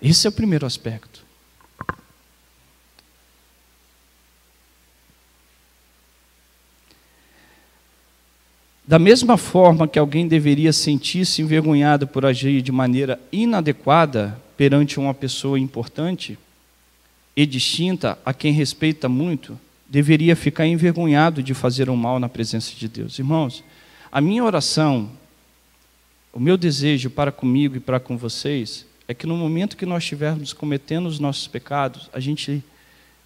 Esse é o primeiro aspecto. Da mesma forma que alguém deveria sentir-se envergonhado por agir de maneira inadequada perante uma pessoa importante e distinta a quem respeita muito, deveria ficar envergonhado de fazer o um mal na presença de Deus. Irmãos, a minha oração, o meu desejo para comigo e para com vocês, é que no momento que nós estivermos cometendo os nossos pecados, a gente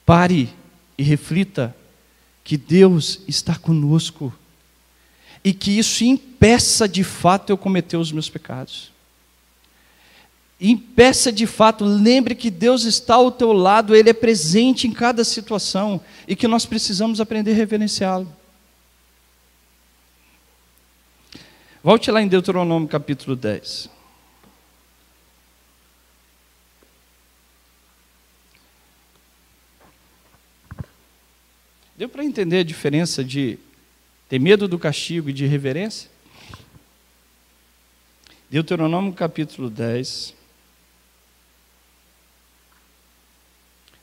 pare e reflita que Deus está conosco e que isso impeça de fato eu cometer os meus pecados. Impeça de fato, lembre que Deus está ao teu lado, Ele é presente em cada situação e que nós precisamos aprender a reverenciá-lo. Volte lá em Deuteronômio capítulo 10. Deu para entender a diferença de ter medo do castigo e de reverência? Deuteronômio capítulo 10.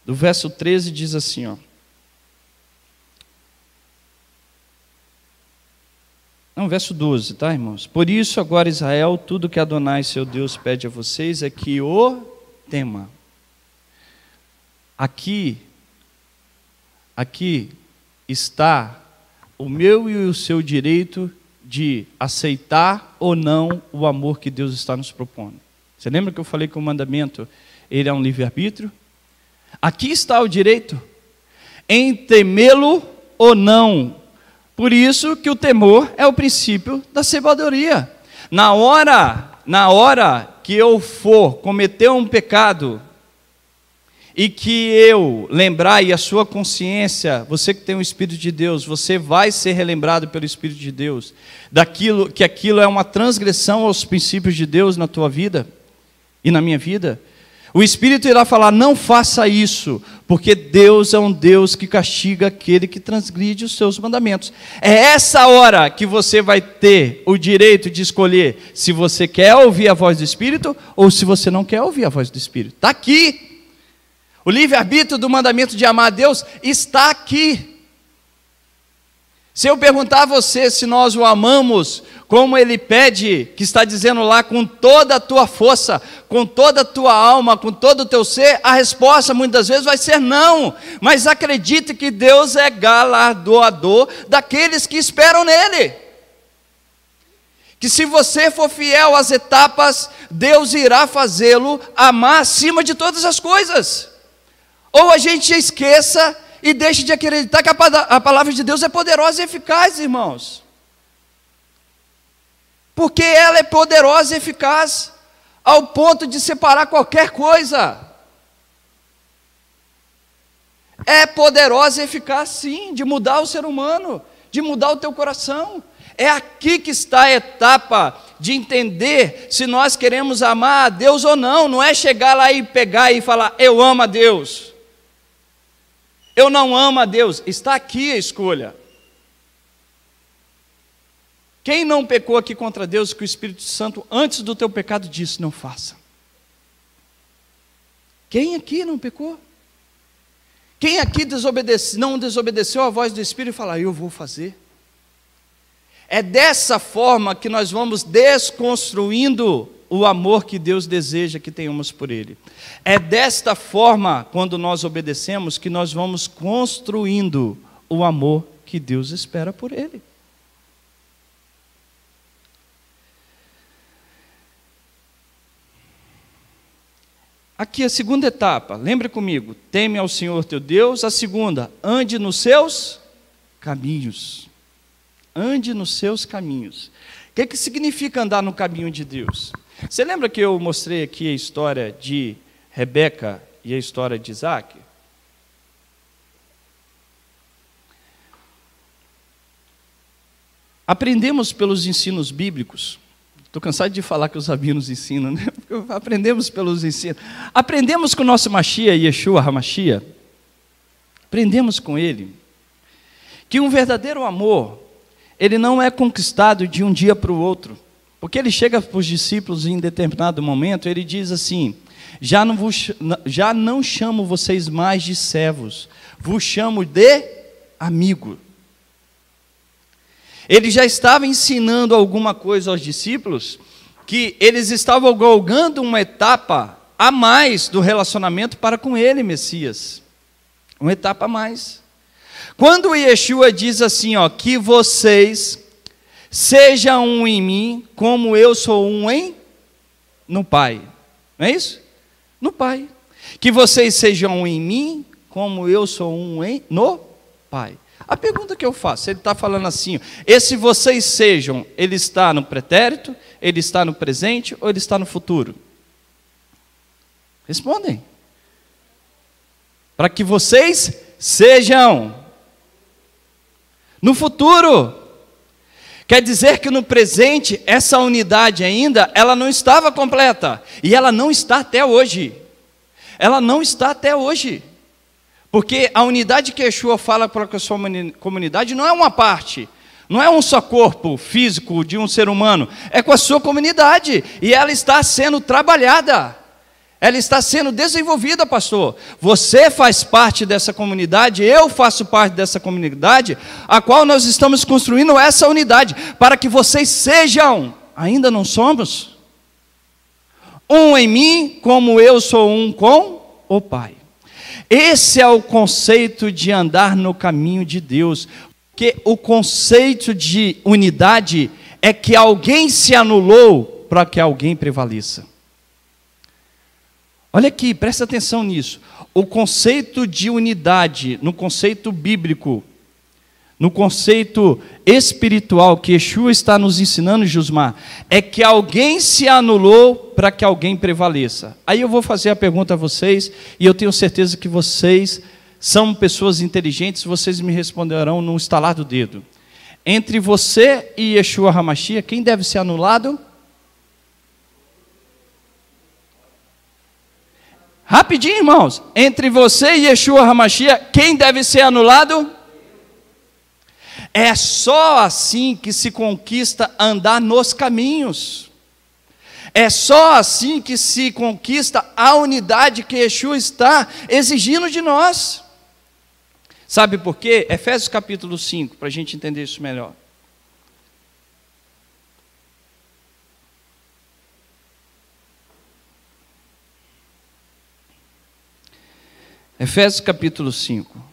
do verso 13 diz assim, ó. Não, verso 12, tá, irmãos? Por isso, agora, Israel, tudo que Adonai, seu Deus, pede a vocês é que o tema. Aqui, aqui está o meu e o seu direito de aceitar ou não o amor que Deus está nos propondo. Você lembra que eu falei que o mandamento ele é um livre-arbítrio? Aqui está o direito, em temê-lo ou não. Por isso que o temor é o princípio da sabedoria. Na hora, na hora que eu for cometer um pecado e que eu lembrar e a sua consciência, você que tem o espírito de Deus, você vai ser relembrado pelo espírito de Deus daquilo que aquilo é uma transgressão aos princípios de Deus na tua vida e na minha vida. O Espírito irá falar: não faça isso, porque Deus é um Deus que castiga aquele que transgride os seus mandamentos. É essa hora que você vai ter o direito de escolher se você quer ouvir a voz do Espírito ou se você não quer ouvir a voz do Espírito. Está aqui. O livre-arbítrio do mandamento de amar a Deus está aqui. Se eu perguntar a você se nós o amamos, como ele pede, que está dizendo lá, com toda a tua força, com toda a tua alma, com todo o teu ser, a resposta muitas vezes vai ser não. Mas acredite que Deus é galardoador daqueles que esperam nele. Que se você for fiel às etapas, Deus irá fazê-lo amar acima de todas as coisas. Ou a gente esqueça e deixe de acreditar que a palavra de Deus é poderosa e eficaz, irmãos. Porque ela é poderosa e eficaz ao ponto de separar qualquer coisa. É poderosa e eficaz, sim, de mudar o ser humano, de mudar o teu coração. É aqui que está a etapa de entender se nós queremos amar a Deus ou não. Não é chegar lá e pegar e falar, eu amo a Deus. Eu não amo a Deus. Está aqui a escolha. Quem não pecou aqui contra Deus, que o Espírito Santo, antes do teu pecado, disse: não faça. Quem aqui não pecou? Quem aqui desobedece, não desobedeceu à voz do Espírito e falar, ah, eu vou fazer? É dessa forma que nós vamos desconstruindo o amor que Deus deseja que tenhamos por Ele. É desta forma, quando nós obedecemos, que nós vamos construindo o amor que Deus espera por Ele. Aqui a segunda etapa, lembra comigo, teme ao Senhor teu Deus. A segunda, ande nos seus caminhos. Ande nos seus caminhos. O que, é que significa andar no caminho de Deus? Você lembra que eu mostrei aqui a história de Rebeca e a história de Isaac? Aprendemos pelos ensinos bíblicos Estou cansado de falar que os rabinos ensinam, né? Porque aprendemos pelos ensinos. Aprendemos com o nosso Machia, Yeshua Hamashia. Aprendemos com ele que um verdadeiro amor, ele não é conquistado de um dia para o outro. Porque ele chega para os discípulos em determinado momento, ele diz assim: já não, vos, já não chamo vocês mais de servos, vos chamo de amigos. Ele já estava ensinando alguma coisa aos discípulos que eles estavam galgando uma etapa a mais do relacionamento para com ele, Messias. Uma etapa a mais. Quando Yeshua diz assim, ó, que vocês sejam um em mim, como eu sou um em no Pai. Não é isso? No Pai. Que vocês sejam um em mim, como eu sou um em no Pai. A pergunta que eu faço, ele está falando assim: esse vocês sejam, ele está no pretérito, ele está no presente ou ele está no futuro? Respondem. Para que vocês sejam. No futuro. Quer dizer que no presente, essa unidade ainda, ela não estava completa. E ela não está até hoje. Ela não está até hoje. Porque a unidade que Yeshua fala para a sua comunidade não é uma parte, não é um só corpo físico de um ser humano, é com a sua comunidade, e ela está sendo trabalhada, ela está sendo desenvolvida, pastor. Você faz parte dessa comunidade, eu faço parte dessa comunidade, a qual nós estamos construindo essa unidade, para que vocês sejam, ainda não somos, um em mim, como eu sou um com o Pai. Esse é o conceito de andar no caminho de Deus. Porque o conceito de unidade é que alguém se anulou para que alguém prevaleça. Olha aqui, presta atenção nisso. O conceito de unidade, no conceito bíblico, no conceito espiritual que Yeshua está nos ensinando, Jusmar, é que alguém se anulou para que alguém prevaleça. Aí eu vou fazer a pergunta a vocês, e eu tenho certeza que vocês são pessoas inteligentes, vocês me responderão num estalar do dedo. Entre você e Yeshua Hamashia, quem deve ser anulado? Rapidinho, irmãos. Entre você e Yeshua Hamashia, quem deve ser anulado? É só assim que se conquista andar nos caminhos. É só assim que se conquista a unidade que Yeshua está exigindo de nós. Sabe por quê? Efésios capítulo 5, para a gente entender isso melhor. Efésios capítulo 5.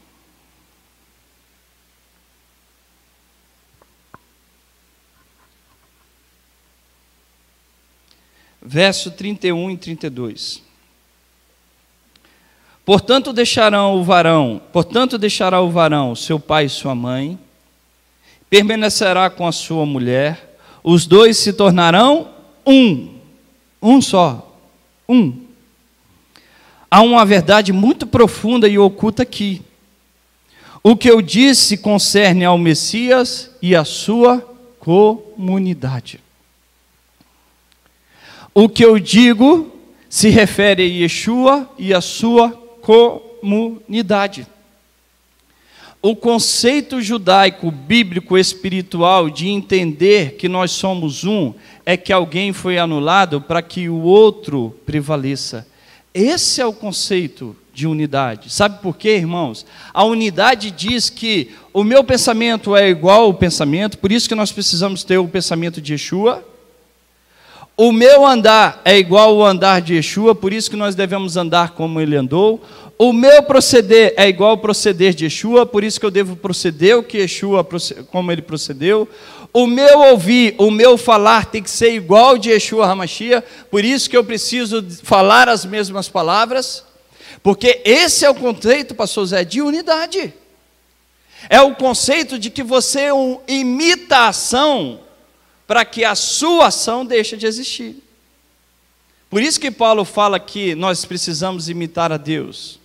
verso 31 e 32. Portanto deixarão o varão, portanto deixará o varão seu pai e sua mãe, permanecerá com a sua mulher, os dois se tornarão um, um só, um. Há uma verdade muito profunda e oculta aqui. O que eu disse concerne ao Messias e à sua comunidade. O que eu digo se refere a Yeshua e a sua comunidade. O conceito judaico, bíblico, espiritual de entender que nós somos um é que alguém foi anulado para que o outro prevaleça. Esse é o conceito de unidade. Sabe por quê, irmãos? A unidade diz que o meu pensamento é igual ao pensamento, por isso que nós precisamos ter o pensamento de Yeshua o meu andar é igual ao andar de Yeshua, por isso que nós devemos andar como ele andou. O meu proceder é igual ao proceder de Yeshua, por isso que eu devo proceder o que Yeshua, como ele procedeu. O meu ouvir, o meu falar tem que ser igual ao de Yeshua Hamashia, por isso que eu preciso falar as mesmas palavras. Porque esse é o conceito, pastor Zé, de unidade. É o conceito de que você é imita a ação para que a sua ação deixe de existir. Por isso que Paulo fala que nós precisamos imitar a Deus.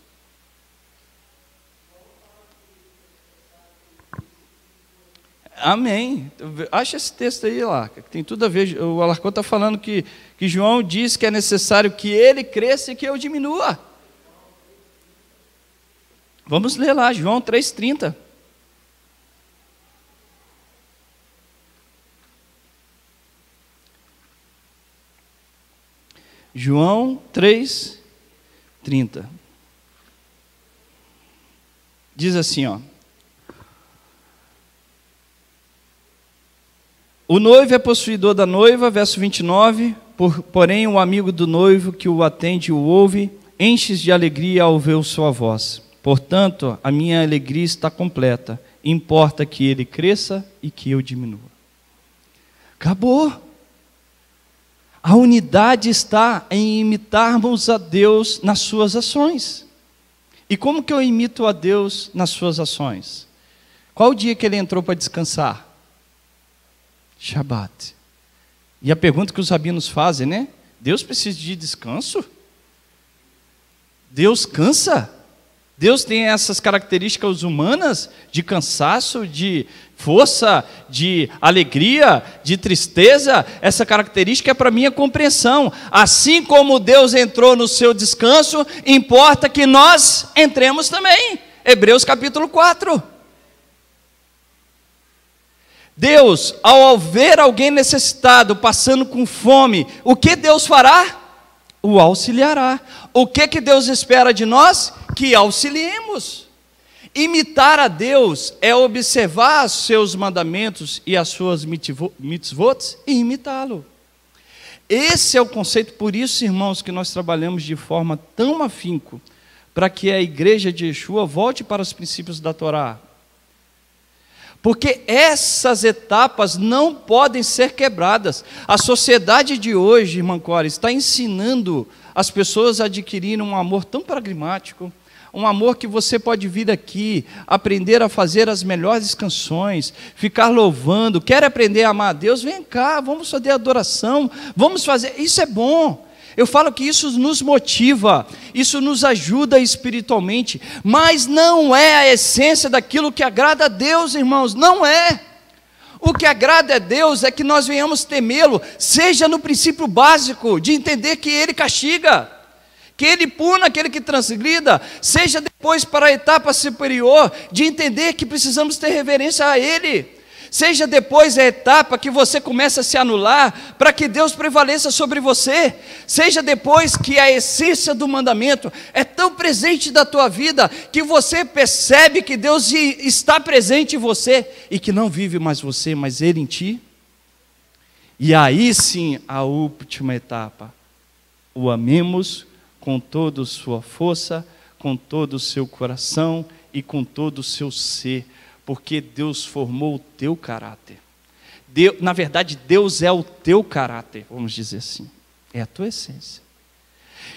Amém. Acha esse texto aí, lá? que tem tudo a ver. O Alarcão está falando que, que João diz que é necessário que ele cresça e que eu diminua. Vamos ler lá, João 3,30. João 3, 30. Diz assim, ó. O noivo é possuidor da noiva, verso 29. Por, porém, o amigo do noivo que o atende e o ouve, enches de alegria ao ver sua voz. Portanto, a minha alegria está completa. Importa que ele cresça e que eu diminua. Acabou. A unidade está em imitarmos a Deus nas suas ações. E como que eu imito a Deus nas suas ações? Qual o dia que ele entrou para descansar? Shabat. E a pergunta que os rabinos fazem, né? Deus precisa de descanso? Deus cansa? Deus tem essas características humanas de cansaço, de força, de alegria, de tristeza. Essa característica é para minha compreensão. Assim como Deus entrou no seu descanso, importa que nós entremos também. Hebreus capítulo 4. Deus, ao ver alguém necessitado, passando com fome, o que Deus fará? O auxiliará. O que, que Deus espera de nós? que auxiliemos. Imitar a Deus é observar seus mandamentos e as suas mitzvot e imitá-lo. Esse é o conceito, por isso, irmãos, que nós trabalhamos de forma tão afinco para que a igreja de Yeshua volte para os princípios da Torá. Porque essas etapas não podem ser quebradas. A sociedade de hoje, irmã Cora, está ensinando as pessoas a adquirirem um amor tão pragmático, um amor que você pode vir aqui, aprender a fazer as melhores canções, ficar louvando, quer aprender a amar a Deus? Vem cá, vamos fazer adoração, vamos fazer, isso é bom. Eu falo que isso nos motiva, isso nos ajuda espiritualmente, mas não é a essência daquilo que agrada a Deus, irmãos, não é. O que agrada a Deus é que nós venhamos temê-lo, seja no princípio básico de entender que ele castiga que ele puna aquele que transgrida, seja depois para a etapa superior de entender que precisamos ter reverência a ele. Seja depois a etapa que você começa a se anular para que Deus prevaleça sobre você. Seja depois que a essência do mandamento é tão presente da tua vida que você percebe que Deus está presente em você e que não vive mais você, mas Ele em ti. E aí sim a última etapa. O amemos com toda sua força, com todo o seu coração e com todo o seu ser, porque Deus formou o teu caráter. Deus, na verdade, Deus é o teu caráter, vamos dizer assim, é a tua essência.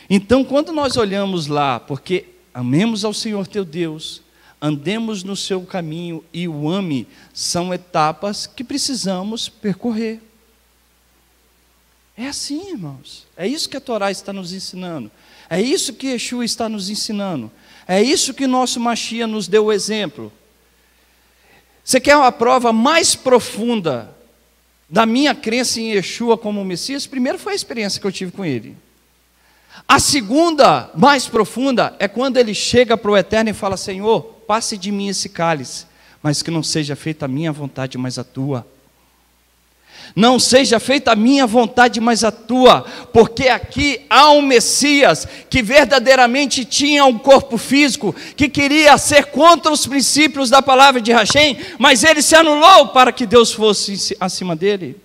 Então, quando nós olhamos lá, porque amemos ao Senhor teu Deus, andemos no seu caminho e o ame, são etapas que precisamos percorrer. É assim, irmãos. É isso que a Torá está nos ensinando. É isso que Yeshua está nos ensinando. É isso que nosso Machia nos deu o exemplo. Você quer uma prova mais profunda da minha crença em Yeshua como Messias? Primeiro foi a experiência que eu tive com ele. A segunda, mais profunda, é quando ele chega para o Eterno e fala: Senhor, passe de mim esse cálice, mas que não seja feita a minha vontade, mas a tua. Não seja feita a minha vontade, mas a tua, porque aqui há um Messias que verdadeiramente tinha um corpo físico, que queria ser contra os princípios da palavra de Hashem, mas ele se anulou para que Deus fosse acima dele.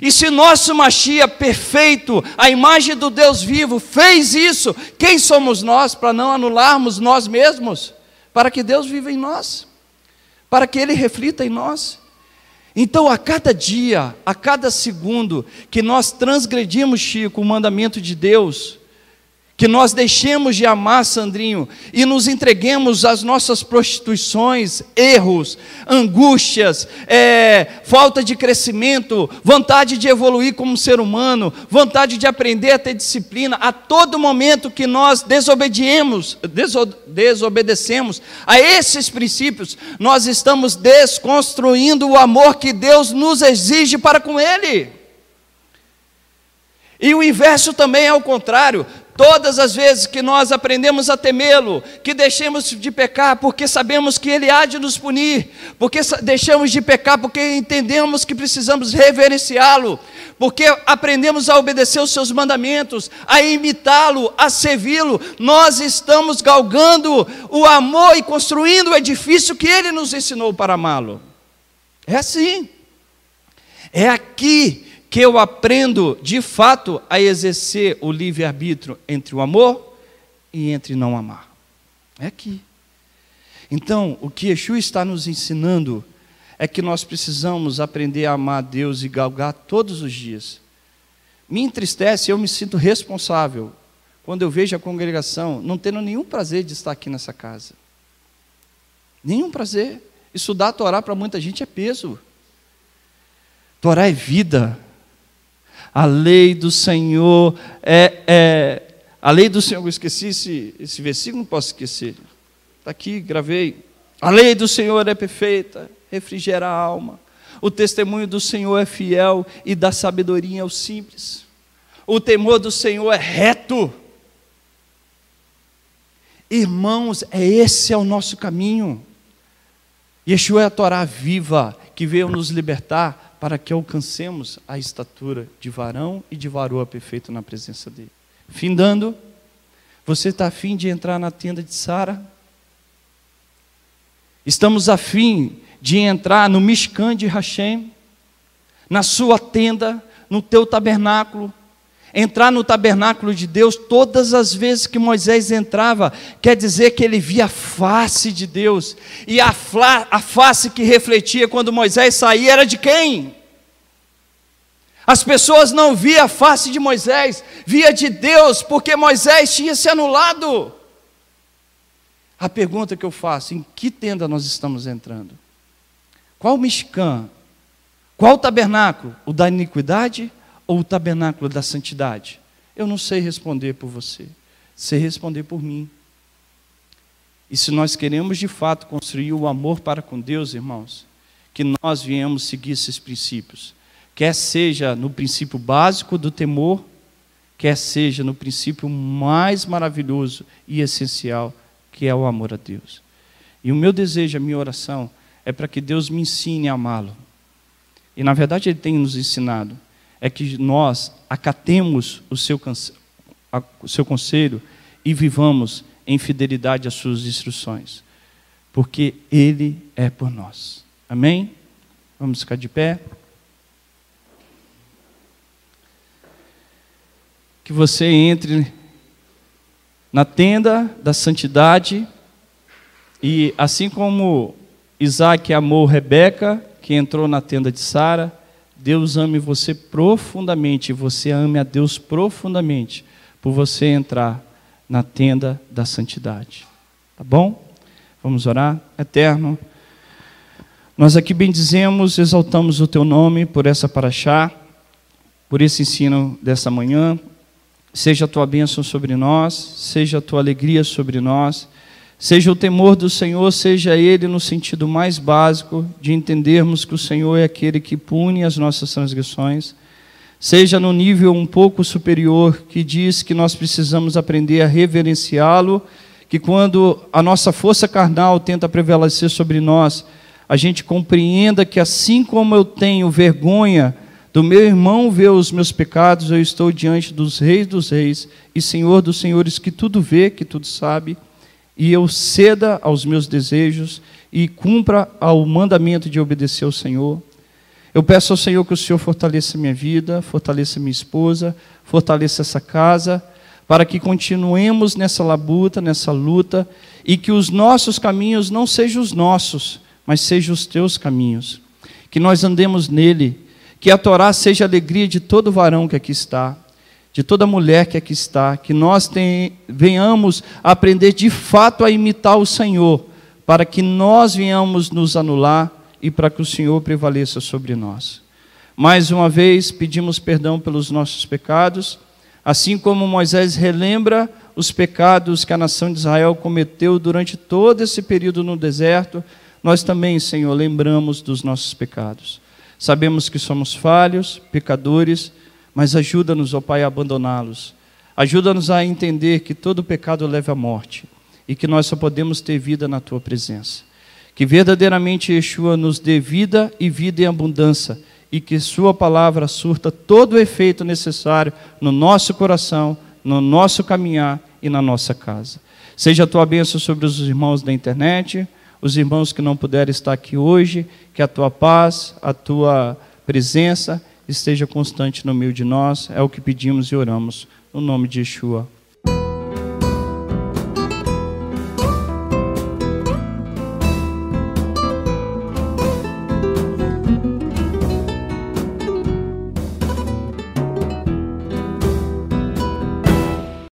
E se nosso Machia perfeito, a imagem do Deus vivo, fez isso, quem somos nós para não anularmos nós mesmos? Para que Deus viva em nós, para que Ele reflita em nós. Então, a cada dia, a cada segundo que nós transgredimos, Chico, o mandamento de Deus, que nós deixemos de amar, Sandrinho, e nos entreguemos às nossas prostituições, erros, angústias, é, falta de crescimento, vontade de evoluir como ser humano, vontade de aprender a ter disciplina, a todo momento que nós desobediemos, deso, desobedecemos a esses princípios, nós estamos desconstruindo o amor que Deus nos exige para com Ele. E o inverso também é o contrário. Todas as vezes que nós aprendemos a temê-lo, que deixemos de pecar porque sabemos que ele há de nos punir, porque deixamos de pecar porque entendemos que precisamos reverenciá-lo, porque aprendemos a obedecer os seus mandamentos, a imitá-lo, a servi-lo, nós estamos galgando o amor e construindo o edifício que ele nos ensinou para amá-lo. É assim. É aqui que eu aprendo de fato a exercer o livre-arbítrio entre o amor e entre não amar. É aqui. Então, o que Yeshua está nos ensinando é que nós precisamos aprender a amar a Deus e galgar todos os dias. Me entristece, eu me sinto responsável quando eu vejo a congregação não tendo nenhum prazer de estar aqui nessa casa. Nenhum prazer. Estudar a Torá para muita gente é peso. Torá é vida. A lei do Senhor é, é a lei do Senhor, eu esqueci esse, esse versículo, não posso esquecer. Está aqui, gravei. A lei do Senhor é perfeita, refrigera a alma. O testemunho do Senhor é fiel e dá sabedoria aos simples. O temor do Senhor é reto. Irmãos, é esse é o nosso caminho. Yeshua é a Torá viva que veio nos libertar para que alcancemos a estatura de varão e de varoa perfeito na presença dele. Findando, você está afim de entrar na tenda de Sara? Estamos afim de entrar no Mishkan de Hashem, na sua tenda, no teu tabernáculo, entrar no tabernáculo de Deus, todas as vezes que Moisés entrava, quer dizer que ele via a face de Deus, e a, a face que refletia quando Moisés saía era de quem? As pessoas não via a face de Moisés, via de Deus, porque Moisés tinha se anulado. A pergunta que eu faço: em que tenda nós estamos entrando? Qual o Mishkan? Qual o tabernáculo? O da iniquidade? ou o tabernáculo da santidade? Eu não sei responder por você, sei responder por mim. E se nós queremos de fato construir o amor para com Deus, irmãos, que nós viemos seguir esses princípios, quer seja no princípio básico do temor, quer seja no princípio mais maravilhoso e essencial, que é o amor a Deus. E o meu desejo, a minha oração, é para que Deus me ensine a amá-lo. E na verdade ele tem nos ensinado é que nós acatemos o seu, o seu conselho e vivamos em fidelidade às suas instruções, porque Ele é por nós. Amém? Vamos ficar de pé. Que você entre na tenda da santidade e, assim como Isaac amou Rebeca, que entrou na tenda de Sara, Deus ame você profundamente, você ame a Deus profundamente, por você entrar na tenda da santidade. Tá bom? Vamos orar? Eterno, nós aqui bendizemos, exaltamos o teu nome por essa paraxá, por esse ensino dessa manhã. Seja a tua bênção sobre nós, seja a tua alegria sobre nós Seja o temor do Senhor, seja ele no sentido mais básico de entendermos que o Senhor é aquele que pune as nossas transgressões, seja no nível um pouco superior que diz que nós precisamos aprender a reverenciá-lo, que quando a nossa força carnal tenta prevalecer sobre nós, a gente compreenda que assim como eu tenho vergonha do meu irmão ver os meus pecados, eu estou diante dos reis dos reis e Senhor dos senhores que tudo vê, que tudo sabe e eu ceda aos meus desejos e cumpra ao mandamento de obedecer ao Senhor. Eu peço ao Senhor que o Senhor fortaleça minha vida, fortaleça minha esposa, fortaleça essa casa, para que continuemos nessa labuta, nessa luta, e que os nossos caminhos não sejam os nossos, mas sejam os teus caminhos. Que nós andemos nele, que a Torá seja a alegria de todo varão que aqui está de toda mulher que aqui está, que nós tem, venhamos aprender de fato a imitar o Senhor, para que nós venhamos nos anular e para que o Senhor prevaleça sobre nós. Mais uma vez, pedimos perdão pelos nossos pecados, assim como Moisés relembra os pecados que a nação de Israel cometeu durante todo esse período no deserto, nós também, Senhor, lembramos dos nossos pecados. Sabemos que somos falhos, pecadores, mas ajuda-nos, ó Pai, a abandoná-los. Ajuda-nos a entender que todo pecado leva à morte e que nós só podemos ter vida na tua presença. Que verdadeiramente Yeshua nos dê vida e vida em abundância e que Sua palavra surta todo o efeito necessário no nosso coração, no nosso caminhar e na nossa casa. Seja a tua bênção sobre os irmãos da internet, os irmãos que não puderam estar aqui hoje, que a tua paz, a tua presença esteja constante no meio de nós. É o que pedimos e oramos. No nome de Yeshua.